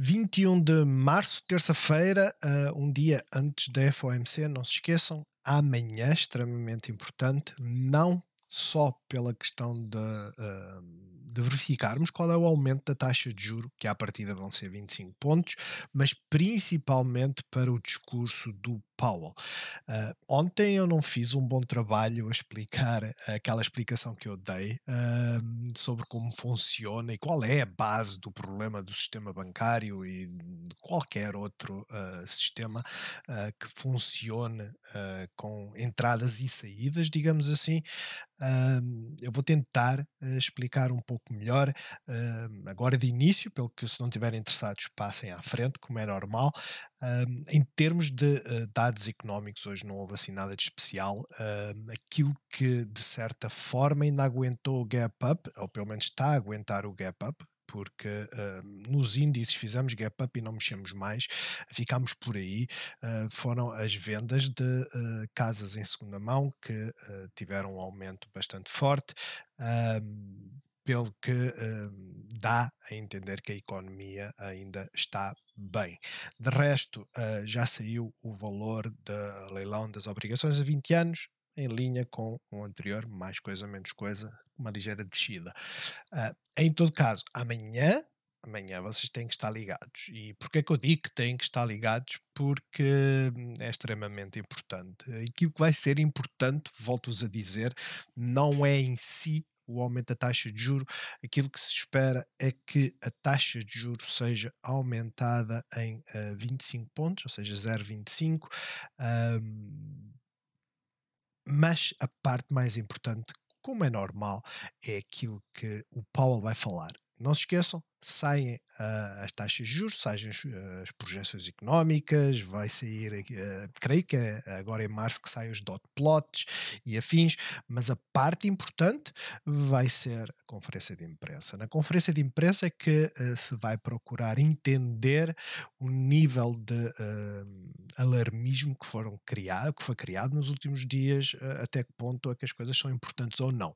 21 de março, terça-feira, uh, um dia antes da FOMC, não se esqueçam, amanhã, extremamente importante, não só pela questão de, uh, de, verificarmos qual é o aumento da taxa de juro, que à partida vão ser 25 pontos, mas principalmente para o discurso do Powell. Uh, ontem eu não fiz um bom trabalho a explicar aquela explicação que eu dei uh, sobre como funciona e qual é a base do problema do sistema bancário e de qualquer outro uh, sistema que funcione com entradas e saídas, digamos assim. eu vou tentar explicar um pouco melhor agora de início, pelo que se não estiverem interessados passem à frente, como é normal. Um, em termos de uh, dados económicos, hoje não houve assim nada de especial. Um, aquilo que, de certa forma, ainda aguentou o gap up, ou pelo menos está a aguentar o gap up, porque uh, nos índices fizemos gap up e não mexemos mais, ficámos por aí. Uh, foram as vendas de uh, casas em segunda mão que eh, tiveram um aumento bastante forte pelo que hum, dá a entender que a economia ainda está bem. De resto, uh, já saiu o valor do leilão das obrigações a 20 anos, em linha com o anterior, mais coisa, menos coisa, uma ligeira descida. Uh, em todo caso, amanhã, amanhã vocês têm que estar ligados. E porquê que eu digo que têm que estar ligados? Porque hum, é extremamente importante. Aquilo que vai ser importante, volto-vos a dizer, não é em si o aumento da taxa de juro, aquilo que se espera é que a taxa de juro seja aumentada em uh, eh, 25 pontos, ou seja, 0,25. Um, mas a parte mais importante como é normal, é aquilo que o Paulo vai falar não se esqueçam, saem uh, as taxas de juros, saem as projeções económicas, vai sair, uh, creio que é agora em março que saem os dot plots e afins, mas a parte importante vai ser a conferência de imprensa. Na conferência de imprensa é que eh, se vai procurar entender o nível de eh, alarmismo que foram criado, que foi criado nos últimos dias, até que ponto é que as coisas são importantes ou não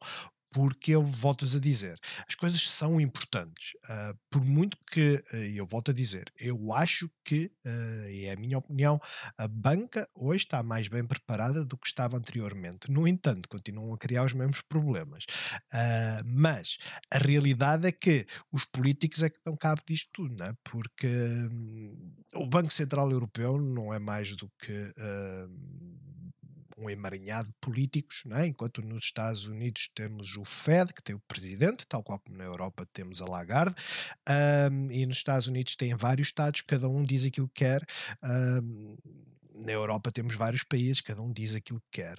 porque eu voltas a dizer, as coisas são importantes. Uh, por muito que, uh, eu volto a dizer, eu acho que, uh, e é a minha opinião, a banca hoje está mais bem preparada do que estava anteriormente. No entanto, continuam a criar os mesmos problemas. Uh, mas a realidade é que os políticos é que a cabo disto tudo, não é? porque um, o Banco Central Europeu não é mais do que um emaranhado de políticos, é? enquanto nos Estados Unidos temos o Fed, que tem o presidente, tal qual como na Europa temos a Lagarde, um, e nos Estados Unidos tem vários Estados, cada um diz aquilo que quer. Um, na Europa temos vários países, cada um diz aquilo que quer.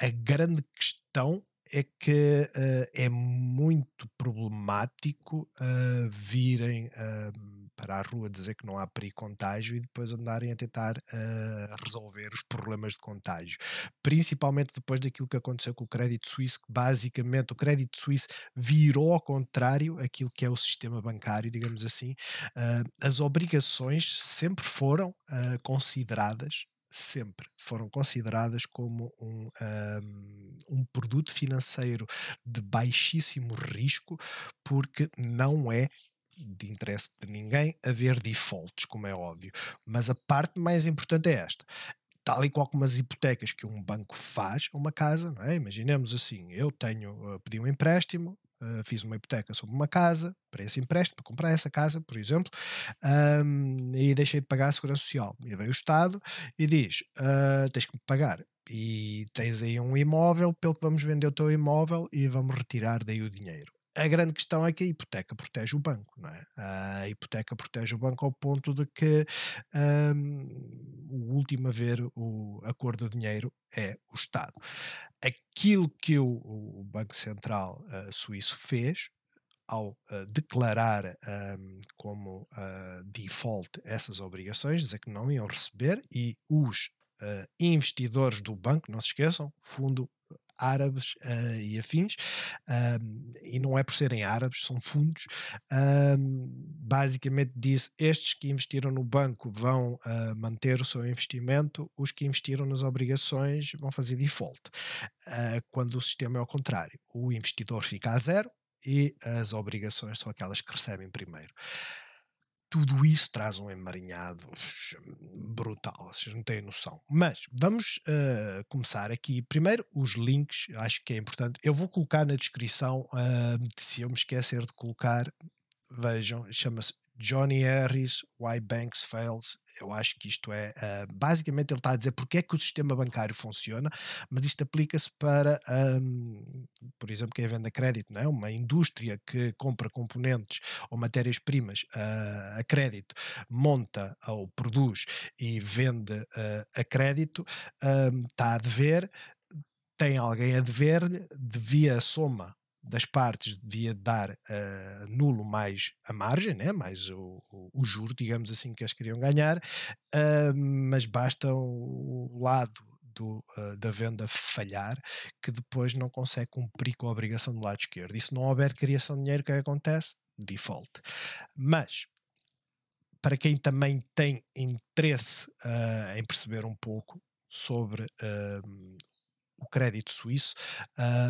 A grande questão é que uh, é muito problemático uh, virem. Uh, para a rua dizer que não há perigo contágio e depois andarem a tentar uh, resolver os problemas de contágio. Principalmente depois daquilo que aconteceu com o Crédito Suíço, que basicamente o Crédito Suíço virou ao contrário aquilo que é o sistema bancário, digamos assim. Uh, as obrigações sempre foram uh, consideradas sempre foram consideradas como um, um, um, produto financeiro de baixíssimo risco, porque não é de interesse de ninguém haver defaults, como é óbvio. Mas a parte mais importante é esta tal e qual como as hipotecas que um banco faz a uma casa, é? imaginemos assim, eu tenho, eh, pedi um empréstimo, eh, fiz uma hipoteca sobre uma casa, para esse empréstimo, para comprar essa casa, por exemplo, um, e deixei de pagar a segurança social. E vem o Estado e diz, uh, tens que me pagar. E tens aí um imóvel, pelo que vamos vender o teu imóvel e vamos retirar daí o dinheiro. A grande questão é que a hipoteca protege o banco, não é? A hipoteca protege o banco ao ponto de que um, o último a ver o acordo de dinheiro é o Estado. Aquilo que o, o Banco Central uh, Suíço fez ao uh, declarar um, como uh, default essas obrigações, dizer que não iam receber e os Uh, investidores do banco, não se esqueçam, fundo árabes uh, e afins, um, e não é por serem árabes, são fundos. Um, basicamente disse: estes que investiram no banco vão uh, manter o seu investimento, os que investiram nas obrigações vão fazer default, uh, quando o sistema é ao contrário. O investidor fica a zero e as obrigações são aquelas que recebem primeiro tudo isso traz um emaranhado brutal, vocês não têm noção. Mas vamos uh, começar aqui. Primeiro, os links, acho que é importante. Eu vou colocar na descrição, uh, se eu me esquecer de colocar, vejam, chama-se Johnny Harris, Why Banks Fails. Eu acho que isto é. Uh, basicamente, ele está a dizer porque é que o sistema bancário funciona, mas isto aplica-se para, um, por exemplo, quem é vende crédito, não é? Uma indústria que compra componentes ou matérias-primas uh, a crédito, monta ou produz e vende uh, a crédito, hum, está a dever. Tem alguém a dever, devia a soma das partes devia dar uh, nulo mais a margem, né? mais o, o, o, juro, digamos assim, que as queriam ganhar, uh, mas basta o, lado do, uh, da venda falhar, que depois não consegue cumprir com a obrigação do lado esquerdo. E se não houver criação de dinheiro, o que é acontece? Default. Mas, para quem também tem interesse eh, em perceber um pouco sobre o crédito suíço.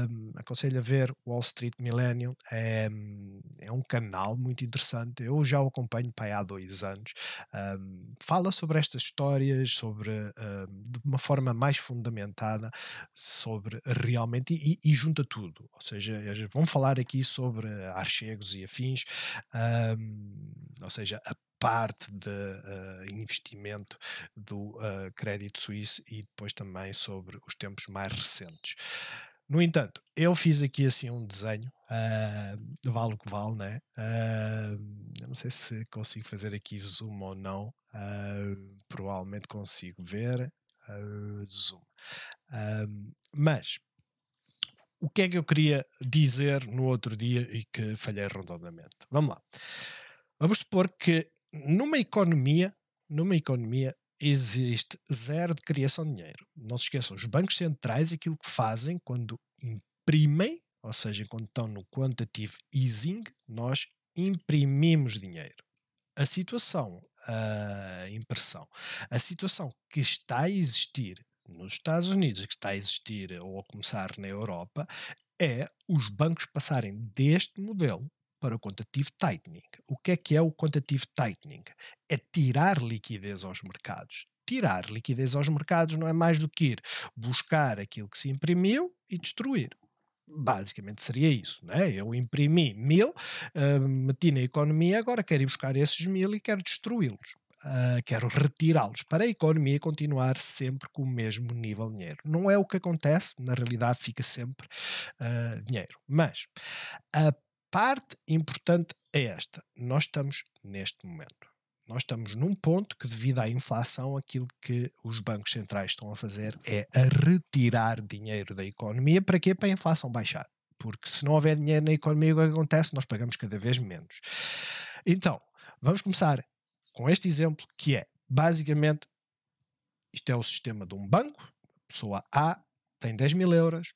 Um, aconselho a ver Wall Street Millennium, é, hum, é um canal muito interessante. Eu já o acompanho pai, há dois anos. Um, fala sobre estas histórias, sobre um, de uma forma mais fundamentada, sobre realmente e, e, junta tudo. Ou seja, vão falar aqui sobre archegos e afins, ou seja, a parte de uh, investimento do uh, Crédito Suíço e depois também sobre os tempos mais recentes. No entanto, eu fiz aqui assim um desenho, uh, vale o que vale, né? Uh, não sei se consigo fazer aqui zoom ou não, uh, provavelmente consigo ver zoom. mas o que é que eu queria dizer no outro dia e que falhei redondamente? Vamos lá. Vamos supor que numa economia, numa economia existe zero de criação de dinheiro. Não se esqueçam, os bancos centrais aquilo que fazem quando imprimem, ou seja, quando estão no quantitative easing, nós imprimimos dinheiro. A situação, a impressão, a situação que está a existir nos Estados Unidos, que está a existir ou a começar na Europa, é os bancos passarem deste modelo para o quantitative tightening. O que é que é o quantitative tightening? É tirar liquidez aos mercados. Tirar liquidez aos mercados não é mais do que ir buscar aquilo que se imprimiu e destruir. Basicamente seria isso, né? Eu imprimi mil, uh, meti na economia, agora quero ir buscar esses mil e quero destruí-los. Uh, quero retirá-los para a economia continuar sempre com o mesmo nível de dinheiro. Não é o que acontece, na realidade fica sempre uh, dinheiro. Mas a parte importante é esta. Nós estamos neste momento. Nós estamos num ponto que, devido à inflação, aquilo que os bancos centrais estão a fazer é a retirar dinheiro da economia. Para quê? Para a inflação baixar. Porque se não houver dinheiro na economia, o que é acontece? Nós pagamos cada vez menos. Então, vamos começar com este exemplo que é, basicamente, isto é o sistema de um banco. A pessoa A tem 10 mil euros,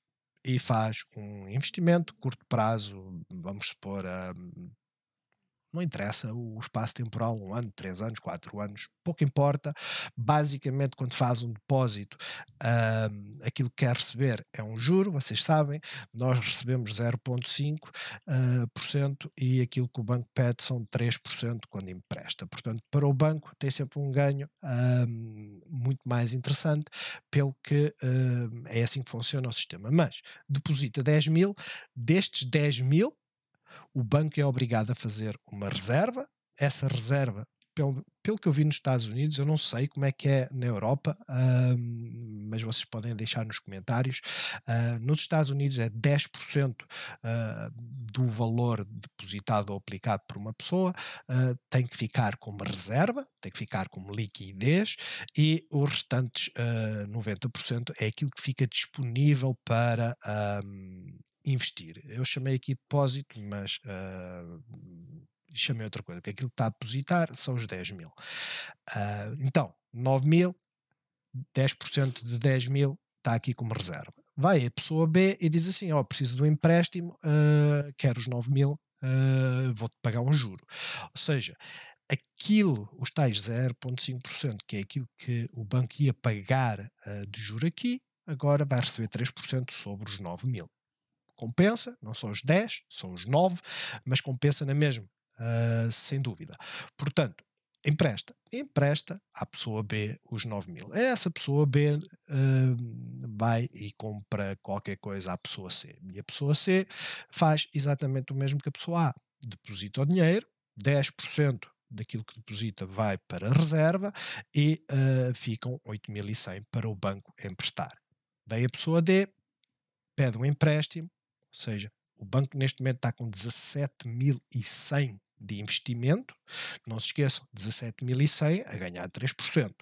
e faz um investimento curto prazo, vamos supor, a não interessa o espaço temporal, um ano, três anos, quatro anos, pouco importa. Basicamente, quando faz um depósito, aquilo que quer receber é um juro, vocês sabem, nós recebemos 0,5% uh, ah, e aquilo que o banco pede são 3% quando empresta. Portanto, para o banco tem sempre um ganho muito mais interessante, pelo que é assim que funciona o sistema. Mas deposita 10 mil, destes 10 mil, o banco é obrigado a fazer uma reserva, essa reserva, pelo, pelo que eu vi nos Estados Unidos, eu não sei como é que é na Europa, uh, mas vocês podem deixar nos comentários. Uh, nos Estados Unidos é 10% uh, ah, do valor depositado ou aplicado por uma pessoa, ah, tem que ficar como reserva, tem que ficar como liquidez, e os restantes 90% é aquilo que fica disponível para investir. Eu chamei aqui depósito, mas uh, chamei outra coisa, porque aquilo que está a depositar são os 10 mil. Uh, então, 9 mil, 10% de 10 mil está aqui como reserva. Vai a pessoa B e diz assim: Ó, oh, preciso de um empréstimo, uh, quero os 9 mil, uh, vou-te pagar um juro. Ou seja, aquilo, os tais 0,5%, que é aquilo que o banco ia pagar uh, de juro aqui, agora vai receber 3% sobre os 9 mil. Compensa, não são os 10, são os 9, mas compensa na mesma, uh, sem dúvida. Portanto, empresta. Empresta à pessoa B os 9 mil. Essa pessoa B uh, vai e compra qualquer coisa à pessoa C. E a pessoa C faz exatamente o mesmo que a pessoa A. Deposita o dinheiro, 10% daquilo que deposita vai para a reserva e uh, ficam 8.100 para o banco emprestar. Daí a pessoa D pede um empréstimo ou seja, o banco neste momento está com 17.100 de investimento, não se esqueçam, 17.100 a ganhar 3%.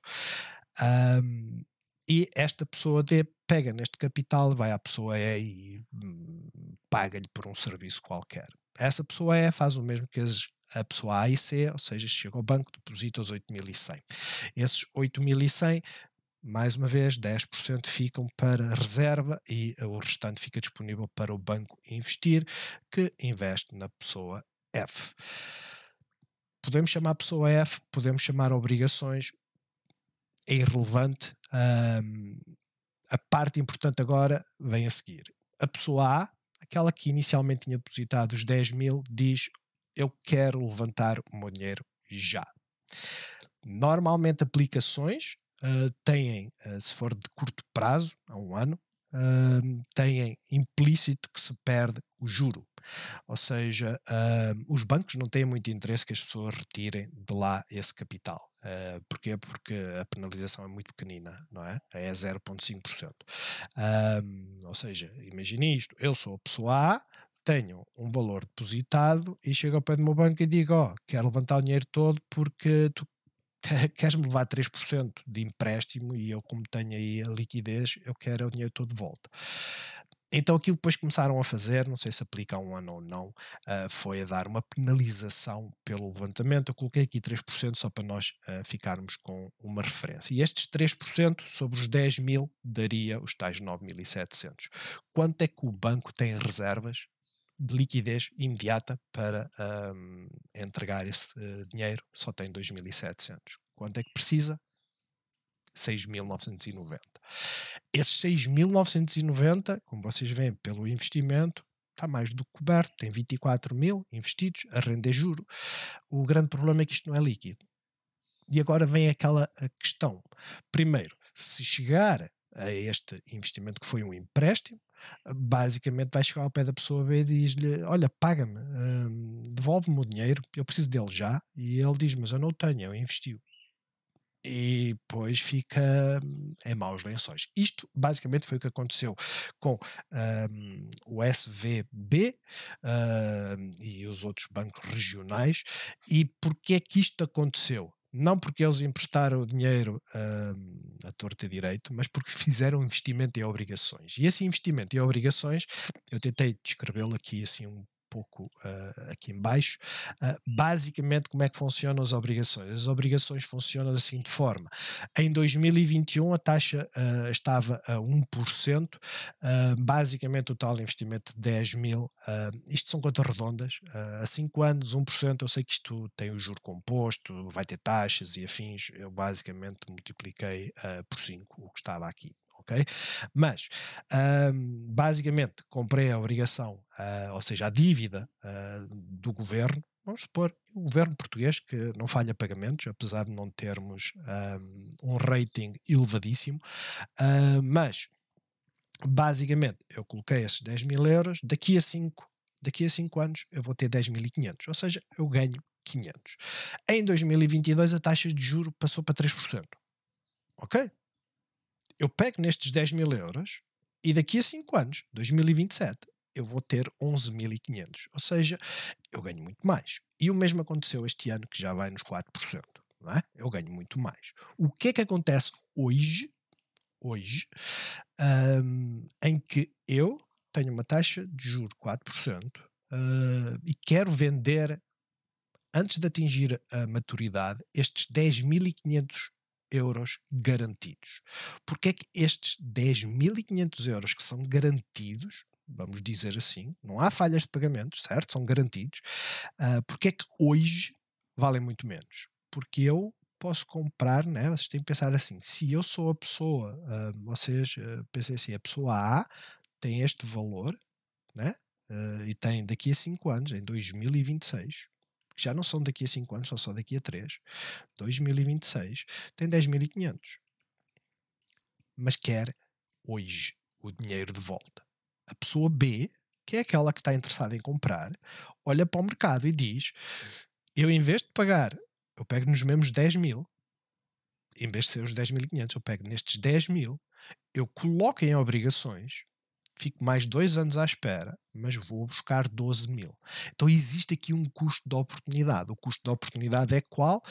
Um, e esta pessoa de, pega neste capital, vai à pessoa E e hum, paga-lhe por um serviço qualquer. Essa pessoa E faz o mesmo que as, a pessoa A e C, ou seja, chega ao banco, deposita os 8.100. Esses 8.100 mais uma vez, 10% ficam para reserva e o restante fica disponível para o banco investir, que investe na pessoa F. Podemos chamar pessoa F, podemos chamar obrigações, é irrelevante. Um, a parte importante agora vem a seguir. A pessoa A, aquela que inicialmente tinha depositado os 10 mil, diz: Eu quero levantar o meu dinheiro já. Normalmente, aplicações ah, têm, uh, se for de curto prazo, a um ano, uh, têm implícito que se perde o juro. Ou seja, os bancos não têm muito interesse que as pessoas retirem de lá esse capital. Uh, porquê? Porque a penalização é muito pequenina, não é? É 0,5%. Um, ou seja, imagine isto: eu sou a pessoa A, tenho um valor depositado e chego ao pé do meu banco e digo: Ó, oh, quero levantar o dinheiro todo porque tu queres-me levar 3% de empréstimo e eu, como tenho aí a liquidez, eu quero é o dinheiro todo de volta. Então aquilo depois começaram a fazer, não sei se aplica a um ano ou não, uh, foi a dar uma penalização pelo levantamento. Eu coloquei aqui 3% só para nós uh, ficarmos com uma referência. E estes 3% sobre os 10 mil daria os tais 9.700. Quanto é que o banco tem reservas de liquidez imediata para um, entregar esse uh, dinheiro só tem 2.700. Quanto é que precisa? 6.990. Esses 6.990, como vocês veem pelo investimento, está mais do que coberto, tem 24 mil investidos a render juro. O grande problema é que isto não é líquido. E agora vem aquela questão. Primeiro, se chegar a este investimento que foi um empréstimo, basicamente vai chegar ao pé da pessoa B e diz-lhe: Olha, paga-me, hum, devolve-me o dinheiro, eu preciso dele já. E ele diz: Mas eu não o tenho, eu investi-o. E depois fica hum, em maus lençóis. Isto basicamente foi o que aconteceu com hum, o SVB hum, e os outros bancos regionais. E porquê é que isto aconteceu? não porque eles emprestaram o dinheiro à hum, torta e direito, mas porque fizeram um investimento em obrigações. E esse investimento em obrigações, eu tentei descrevê-lo aqui assim um pouco uh, aqui embaixo, uh, ah, basicamente como é que funcionam as obrigações. As obrigações funcionam da seguinte forma. Em 2021 a taxa uh, estava a 1%, basicamente o tal investimento de 10 mil, isto são contas redondas, a 5 anos 1%, eu sei que isto tem o juro composto, vai ter taxas e afins, eu basicamente multipliquei por 5 o que estava aqui ok? Mas, um, basicamente, comprei a obrigação, uh, ou seja, a dívida uh, do governo, vamos supor, o governo português que não falha pagamentos, apesar de não termos um, um rating elevadíssimo, uh, mas, basicamente, eu coloquei esses 10 mil euros, daqui a 5 daqui a 5 anos eu vou ter 10.500, ou seja, eu ganho 500. Em 2022 a taxa de juro passou para 3%. Ok? eu pego nestes 10 mil euros e daqui a 5 anos, 2027, eu vou ter 11.500. Ou seja, eu ganho muito mais. E o mesmo aconteceu este ano, que já vai nos 4%. Não é? Eu ganho muito mais. O que é que acontece hoje, hoje um, em que eu tenho uma taxa de juro 4% uh, hum, e quero vender, antes de atingir a maturidade, estes 10.500 euros garantidos. Porque é que estes 10.500 euros que são garantidos, vamos dizer assim, não há falhas de pagamento, certo? São garantidos. Uh, ah, porque é que hoje valem muito menos? Porque eu posso comprar, né? Vocês têm que pensar assim, se eu sou a pessoa, uh, vocês uh, pensem assim, a pessoa A tem este valor, né? Uh, e tem daqui a 5 anos, em 2026, que já não são daqui a 5 anos, são só daqui a 3, 2026, tem 10.500. Mas quer hoje o dinheiro de volta. A pessoa B, que é aquela que está interessada em comprar, olha para o mercado e diz: Eu, em vez de pagar, eu pego nos mesmos 10 mil, em vez de ser os 10.500, eu pego nestes 10 mil, eu coloco em obrigações fico mais dois anos à espera, mas vou buscar 12 mil. Então existe aqui um custo de oportunidade. O custo de oportunidade é qual?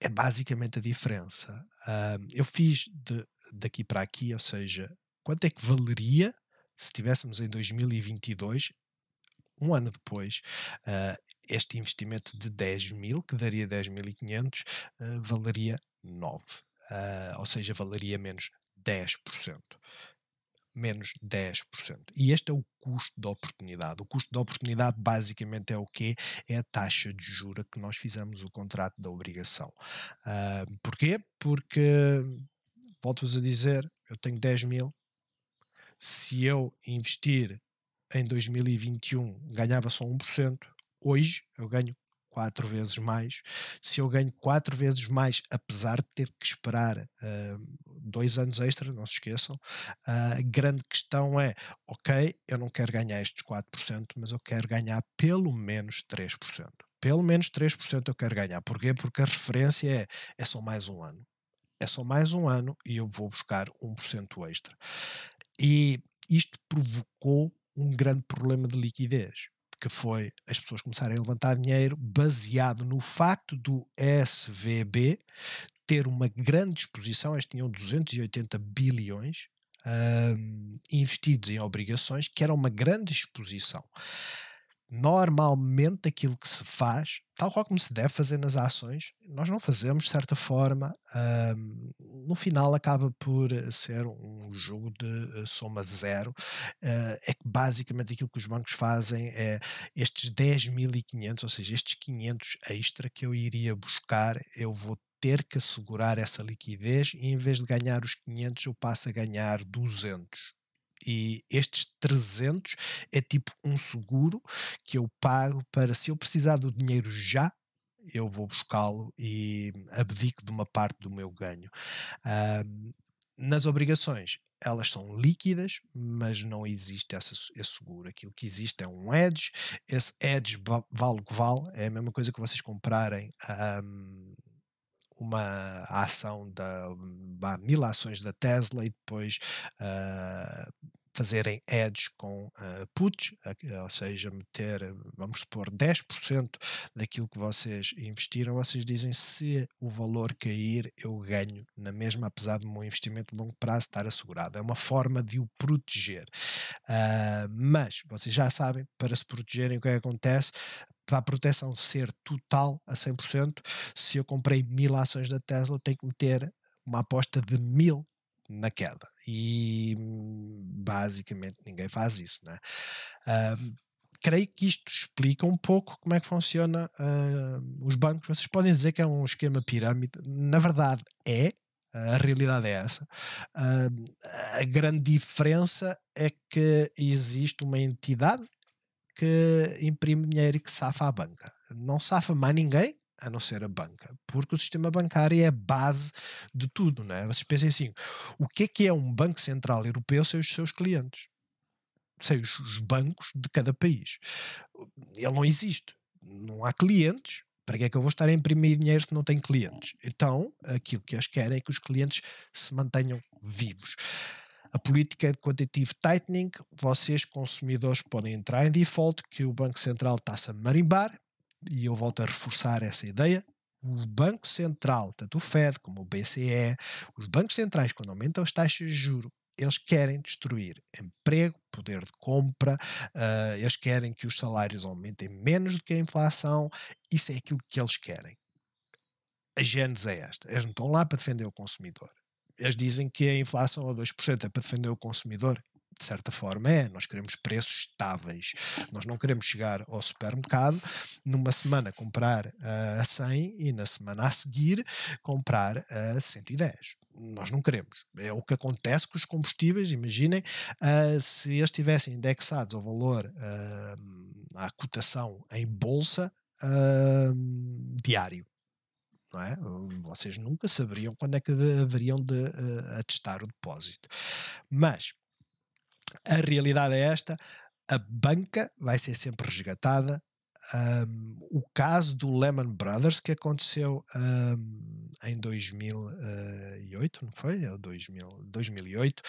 É basicamente a diferença. Uh, eu fiz de, daqui para aqui, ou seja, quanto é que valeria se estivéssemos em 2022 um ano depois, uh, este investimento de 10 mil, que daria 10.500, uh, ah, valeria 9. Uh, ah, ou seja, valeria menos 10% menos 10%. E este é o custo da oportunidade. O custo da oportunidade basicamente é o quê? É a taxa de jura que nós fizemos o contrato da obrigação. Uh, porquê? Porque, volto-vos a dizer, eu tenho 10 mil, se eu investir em 2021 ganhava só 1%, hoje eu ganho quatro vezes mais, se eu ganho quatro vezes mais, apesar de ter que esperar uh, dois anos extra, não se esqueçam, ah, a grande questão é, ok, eu não quero ganhar estes 4%, mas eu quero ganhar pelo menos 3%. Pelo menos 3% eu quero ganhar. Porquê? Porque a referência é, é só mais um ano. É só mais um ano e eu vou buscar 1% extra. E isto provocou um grande problema de liquidez que foi as pessoas começarem a levantar dinheiro baseado no facto do SVB ter uma grande exposição, eles tinham 280 bilhões hum, investidos em obrigações, que era uma grande exposição normalmente aquilo que se faz, tal qual como se deve fazer nas ações, nós não fazemos de certa forma. Um, no final acaba por ser um jogo de eh, soma zero. Uh, é que basicamente aquilo que os bancos fazem é estes 10.500, ou seja, estes 500 extra que eu iria buscar, eu vou ter que assegurar essa liquidez e em vez de ganhar os 500 eu passo a ganhar 200 e estes 300 é tipo um seguro que eu pago para se eu precisar do dinheiro já, eu vou buscá-lo e abdico de uma parte do meu ganho. Uh, nas obrigações, elas são líquidas, mas não existe essa, esse seguro. Aquilo que existe é um edge. Esse edge vale o que vale, é a mesma coisa que vocês comprarem um, uma ação da uma, mil ações da Tesla e depois uh, fazerem edges com uh, puts, ou seja, meter, vamos supor, 10% daquilo que vocês investiram, vocês dizem se o valor cair, eu ganho na mesma, apesar do meu investimento de longo prazo estar assegurado. É uma forma de o proteger. Uh, mas vocês já sabem, para se protegerem, o que, é que acontece? para a proteção ser total a 100%, se eu comprei mil ações da Tesla, eu tenho que meter uma aposta de mil na queda. E basicamente ninguém faz isso, né? Uh, creio que isto explica um pouco como é que funciona uh, os bancos. Vocês podem dizer que é um esquema pirâmide, na verdade é. a realidade é essa. a grande diferença é que existe uma entidade que imprime dinheiro e que safa a banca. Não safa mais ninguém, a não ser a banca, porque o sistema bancário é a base de tudo, não é? Vocês pensem assim, o que é que é um banco central europeu sem os seus clientes? Sem os, os bancos de cada país? Ele não existe, não há clientes, para que é que eu vou estar a imprimir dinheiro se não tenho clientes? Então, aquilo que eles querem é que os clientes se mantenham vivos a política de quantitative tightening, vocês consumidores podem entrar em default, que o Banco Central está-se a marimbar, e eu volto a reforçar essa ideia, o Banco Central, tanto o Fed como o BCE, os bancos centrais, quando aumentam as taxas de juros, eles querem destruir emprego, poder de compra, uh, eles querem que os salários aumentem menos do que a inflação, isso é aquilo que eles querem. A gênese é esta. Eles não estão lá para defender o consumidor eles dizem que a inflação a 2% é para defender o consumidor. De certa forma, é. Nós queremos preços estáveis. Nós não queremos chegar ao supermercado, numa semana comprar uh, a 100 e na semana a seguir comprar a 110. Nós não queremos. É o que acontece com os combustíveis. Imaginem uh, se eles estivessem indexados ao valor, uh, à cotação em bolsa diário não é? Vocês nunca saberiam quando é que haveriam de uh, atestar o depósito. Mas a realidade é esta: a banca vai ser sempre resgatada. Um, o caso do Lehman Brothers que aconteceu um, em 2008, não foi? 2000, 2008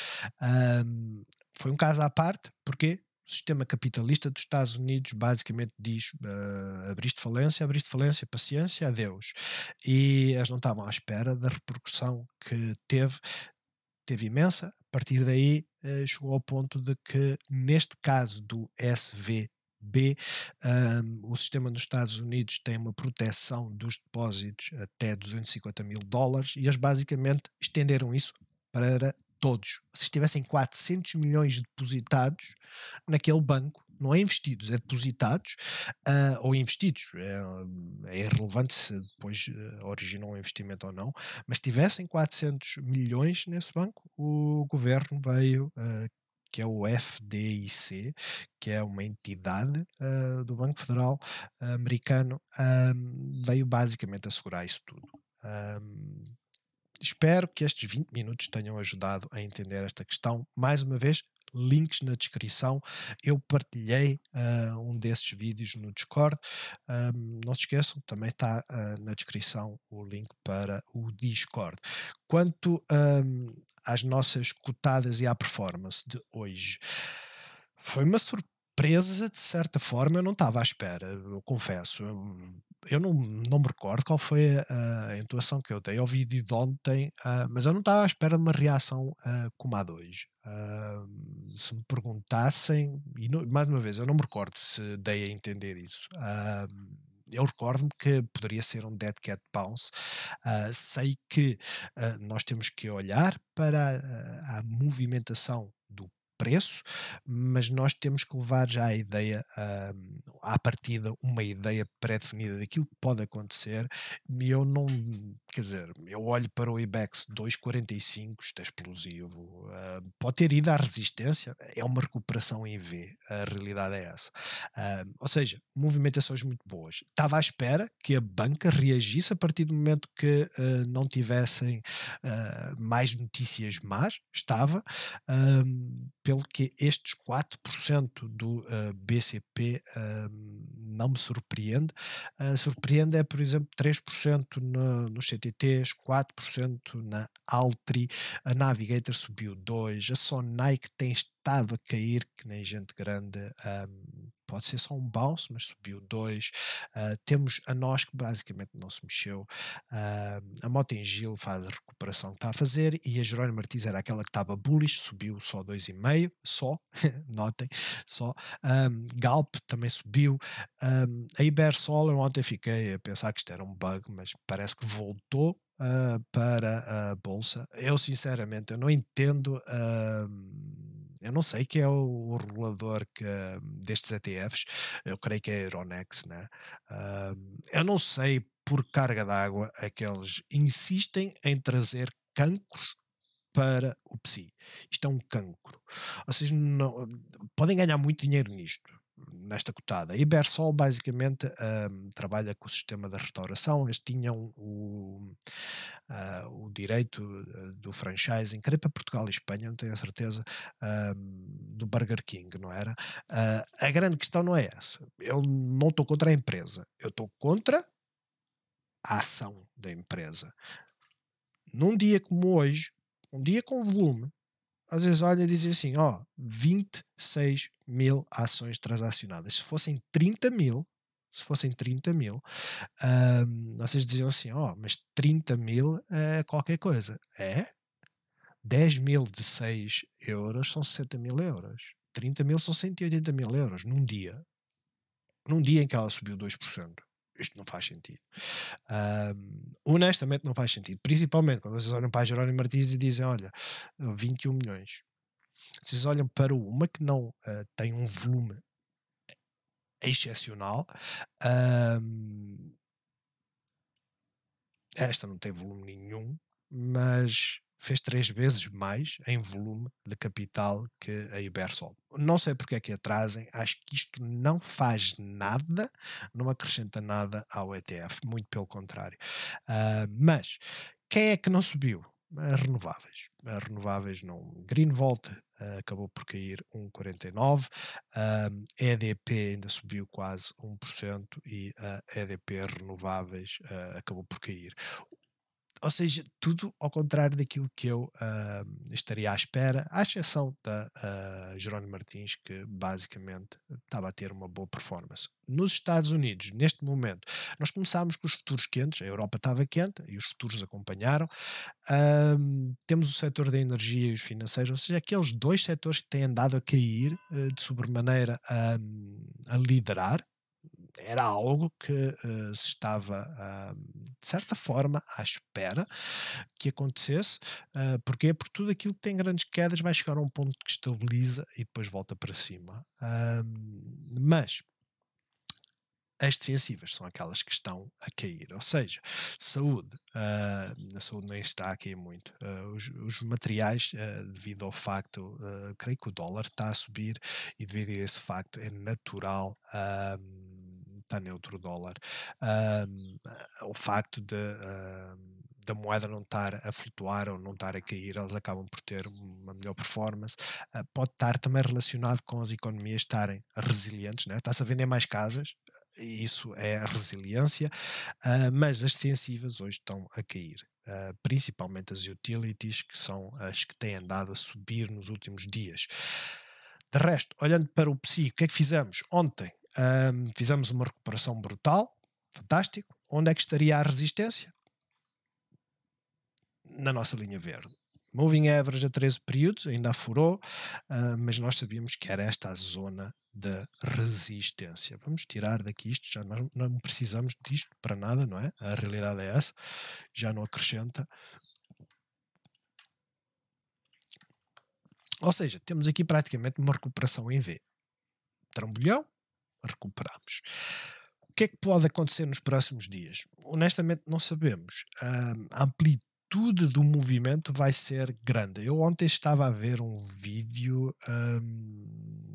um, foi um caso à parte, porquê? sistema capitalista dos Estados Unidos basicamente diz uh, abriste falência, abriste falência, paciência, adeus. E eles não estavam à espera da repercussão que teve, teve imensa. A partir daí uh, chegou ao ponto de que, neste caso do SV B. Um, ehm, o sistema nos Estados Unidos tem uma proteção dos depósitos até 250 mil dólares e eles basicamente estenderam isso para todos, se estivessem 400 milhões depositados naquele banco, não é investidos, é depositados uh, ou investidos, é, é, irrelevante se depois uh, ah, originou um investimento ou não, mas tivessem 400 milhões nesse banco, o governo veio, uh, que é o FDIC, que é uma entidade do Banco Federal americano, veio basicamente assegurar isso tudo. Um, Espero que estes 20 minutos tenham ajudado a entender esta questão. Mais uma vez, links na descrição. Eu partilhei uh, um desses vídeos no Discord. não se esqueçam, também está uh, na descrição o link para o Discord. Quanto às nossas cotadas e à performance de hoje, foi uma surpresa surpresa, de certa forma, eu não estava à espera, eu confesso. Eu, não, não me recordo qual foi a, a intuação que eu dei ao vídeo de ontem, uh, mas eu não estava à espera de uma reação uh, como a de hoje. Uh, se me perguntassem, e não, mais uma vez, eu não me recordo se dei a entender isso. eu recordo-me que poderia ser um dead cat bounce. sei que nós temos que olhar para a, a movimentação do preço, mas nós temos que levar já a ideia, um, à partida, uma ideia pré-definida daquilo que pode acontecer e eu não quer dizer, eu olho para o IBEX 245, está explosivo, uh, pode ter ido à resistência, é uma recuperação em V, a realidade é essa. Uh, ou seja, movimentações muito boas. Estava à espera que a banca reagisse a partir do momento que uh, não tivessem mais notícias más, estava, pelo que estes 4% do BCP não me surpreende. surpreende é, por exemplo, 3% no, nos CT BTTs, 4% na Altri, a Navigator subiu 2%, a Sonike tem estado a cair que nem gente grande, um, pode ser só um bounce, mas subiu dois Uh, temos a nós que basicamente não se mexeu. Uh, a Mota em Gil faz a recuperação que está a fazer e a Jerónimo Martins era aquela que estava bullish, subiu só dois e meio só, notem, só. Um, ah, Galp também subiu. Um, a Ibersol, eu ontem fiquei a pensar que isto era um bug, mas parece que voltou. Uh, para a bolsa. Eu, sinceramente, eu não entendo eu não sei que é o, o regulador que, destes ETFs, eu creio que é a Euronex, né? Uh, eu não sei por carga d'água é que eles insistem em trazer cancros para o PSI. Isto é um cancro. Vocês não, podem ganhar muito dinheiro nisto nesta cotada. A Ibersol basicamente uh, trabalha com o sistema da restauração, eles tinham o, uh, o direito eh, do franchising, creio para Portugal e Espanha, não tenho a certeza, uh, do Burger King, não era? Ah, a grande questão não é essa. Eu não estou contra a empresa, eu estou contra a ação da empresa. Num dia como hoje, um dia com volume, às vezes olha e dizem assim: ó, 26 mil ações transacionadas. Se fossem 30 mil, se fossem 30 mil, um, vocês diziam assim: ó, mas 30 mil é qualquer coisa. É? 10 mil de 6 euros são 60 mil euros. 30 mil são 180 mil euros num dia. Num dia em que ela subiu 2% isto não faz sentido. Um, honestamente, não faz sentido. Principalmente quando vocês olham para Jerónimo Martins e dizem: Olha, 21 milhões. Vocês olham para uma que não uh, tem um volume excepcional. Um, esta não tem volume nenhum, mas fez três vezes mais em volume de capital que a Ibersol. Não sei porque é que atrasem, acho que isto não faz nada, não acrescenta nada ao ETF, muito pelo contrário. Uh, mas quem é que não subiu? As renováveis. As renováveis não. Greenvolt uh, acabou por cair 1,49, EDP ah, ainda subiu quase 1% e a EDP Renováveis uh, acabou por cair ou seja, tudo ao contrário daquilo que eu uh, estaria à espera, à exceção da uh, Jerónimo Martins, que basicamente estava a ter uma boa performance. Nos Estados Unidos, neste momento, nós começámos com os futuros quentes, a Europa estava quente e os futuros acompanharam. Uh, temos o setor da energia e os financeiros, ou seja, aqueles dois setores que têm andado a cair eh, de sobremaneira a liderar era algo que uh, se estava, uh, de certa forma, à espera que acontecesse. Uh, é por tudo aquilo que tem grandes quedas vai chegar a um ponto que estabiliza e depois volta para cima. Uh, mas as defensivas são aquelas que estão a cair, ou seja, saúde, uh, a saúde nem está a cair muito, uh, os, os, materiais, uh, devido ao facto, creio que o dólar está a subir e devido a esse facto é natural está neutro o dólar. o facto de, da moeda não estar a flutuar ou não estar a cair, elas acabam por ter uma melhor performance. Uh, pode estar também relacionado com as economias estarem resilientes, né? está-se a vender mais casas, isso é resiliência, uh, mas as defensivas hoje estão a cair. Uh, principalmente as utilities, que são as que têm andado a subir nos últimos dias. De resto, olhando para o PSI, o que é que fizemos? Ontem um, fizemos uma recuperação brutal, fantástico. Onde é que estaria a resistência? Na nossa linha verde. Moving average a 13 períodos, ainda furou, uh, mas nós sabíamos que era esta a zona da resistência. Vamos tirar daqui isto, já não, não precisamos disto para nada, não é? A realidade é essa, já não acrescenta. Ou seja, temos aqui praticamente uma recuperação em V. Trambolhão, recuperamos. O que é que pode acontecer nos próximos dias? Honestamente, não sabemos. A amplitude do movimento vai ser grande. Eu ontem estava a ver um vídeo. Um,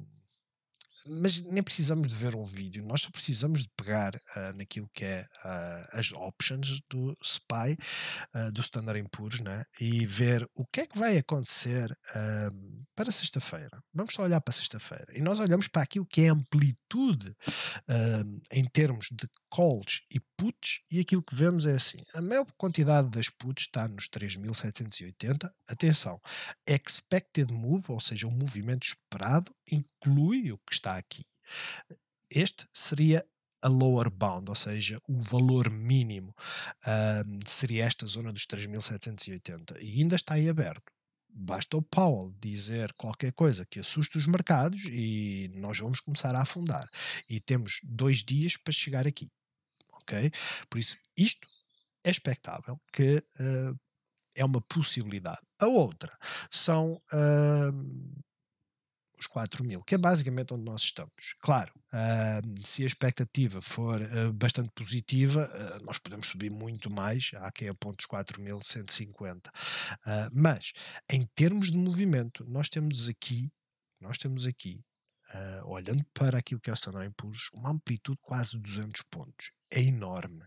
mas nem precisamos de ver um vídeo, nós só precisamos de pegar uh, naquilo que é uh, as options do SPY, uh, do Standard Poor's, né? e ver o que é que vai acontecer para sexta-feira. Vamos só olhar para sexta-feira. E nós olhamos para aquilo que é amplitude em termos de calls e puts, e aquilo que vemos é assim: a maior quantidade das puts está nos 3.780. Atenção, expected move, ou seja, o movimento esperado, inclui o que está aqui. Este seria a lower bound, ou seja, o valor mínimo, seria esta zona dos 3.780, e ainda está aí aberto basta o Powell dizer qualquer coisa que assuste os mercados e nós vamos começar a afundar. E temos dois dias para chegar aqui ok? Por isso, isto é expectável que uh, é uma possibilidade. A outra são uh, os 4 mil, que é basicamente onde nós estamos. Claro, uh, se a expectativa for uh, bastante positiva, uh, nós podemos subir muito mais, há quem aponte os 4.150. Uh, ah, mas, em termos de movimento, nós temos aqui, nós temos aqui, ah, olhando para aquilo que é o Standard Poor's, uma amplitude de quase 200 pontos é enorme.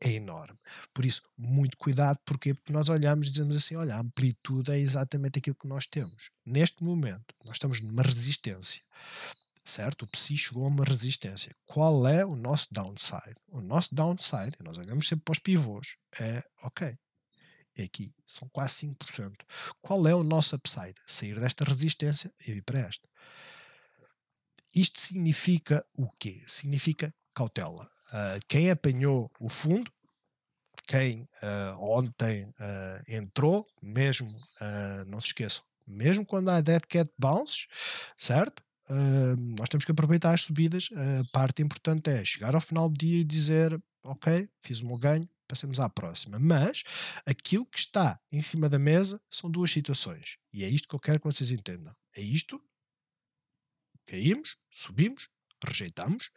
É enorme. Por isso, muito cuidado, porque nós olhamos e dizemos assim: olha, a amplitude é exatamente aquilo que nós temos. Neste momento, nós estamos numa resistência certo? O psi chegou a uma resistência. Qual é o nosso downside? O nosso downside, nós olhamos sempre para os pivôs, é ok. E aqui são quase 5%. Qual é o nosso upside? Sair desta resistência e ir para esta. Isto significa o quê? Significa cautela. Uh, quem apanhou o fundo, quem uh, ontem uh, entrou, mesmo, não se esqueçam, mesmo quando há dead cat bounces, certo? nós temos que aproveitar as subidas. A parte importante é chegar ao final do dia e dizer: Ok, fiz um ganho, passemos à próxima. Mas aquilo que está em cima da mesa são duas situações. E é isto que eu quero que vocês entendam. É isto. Caímos, subimos, rejeitamos.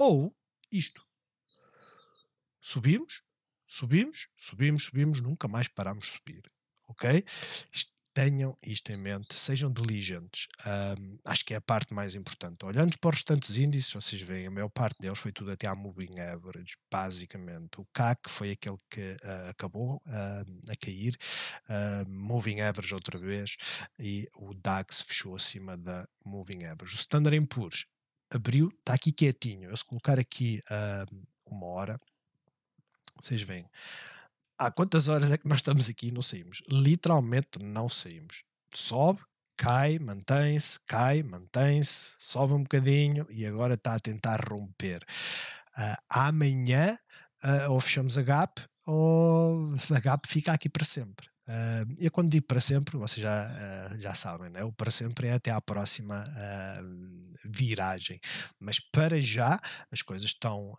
Ou isto. Subimos, subimos, subimos, subimos, nunca mais paramos de subir. Ok? Tenham isto em mente, sejam diligentes. Um, acho que é a parte mais importante. Olhando para os restantes índices, vocês veem, a maior parte deles foi tudo até à Moving Average, basicamente. O CAC foi aquele que uh, acabou uh, a cair, uh, Moving Average outra vez, e o DAX fechou acima da Moving Average. O Standard Poor's abriu, está aqui quietinho. Eu se colocar aqui uh, uma hora, vocês veem. Há quantas horas é que nós estamos aqui e não saímos? Literalmente não saímos. Sobe, cai, mantém-se, cai, mantém-se, sobe um bocadinho e agora está a tentar romper. Uh, amanhã uh, ou fechamos a gap ou a gap fica aqui para sempre. Uh, eu quando digo para sempre, vocês já, uh, já sabem, né? o para sempre é até à próxima uh, viragem. Mas para já as coisas estão,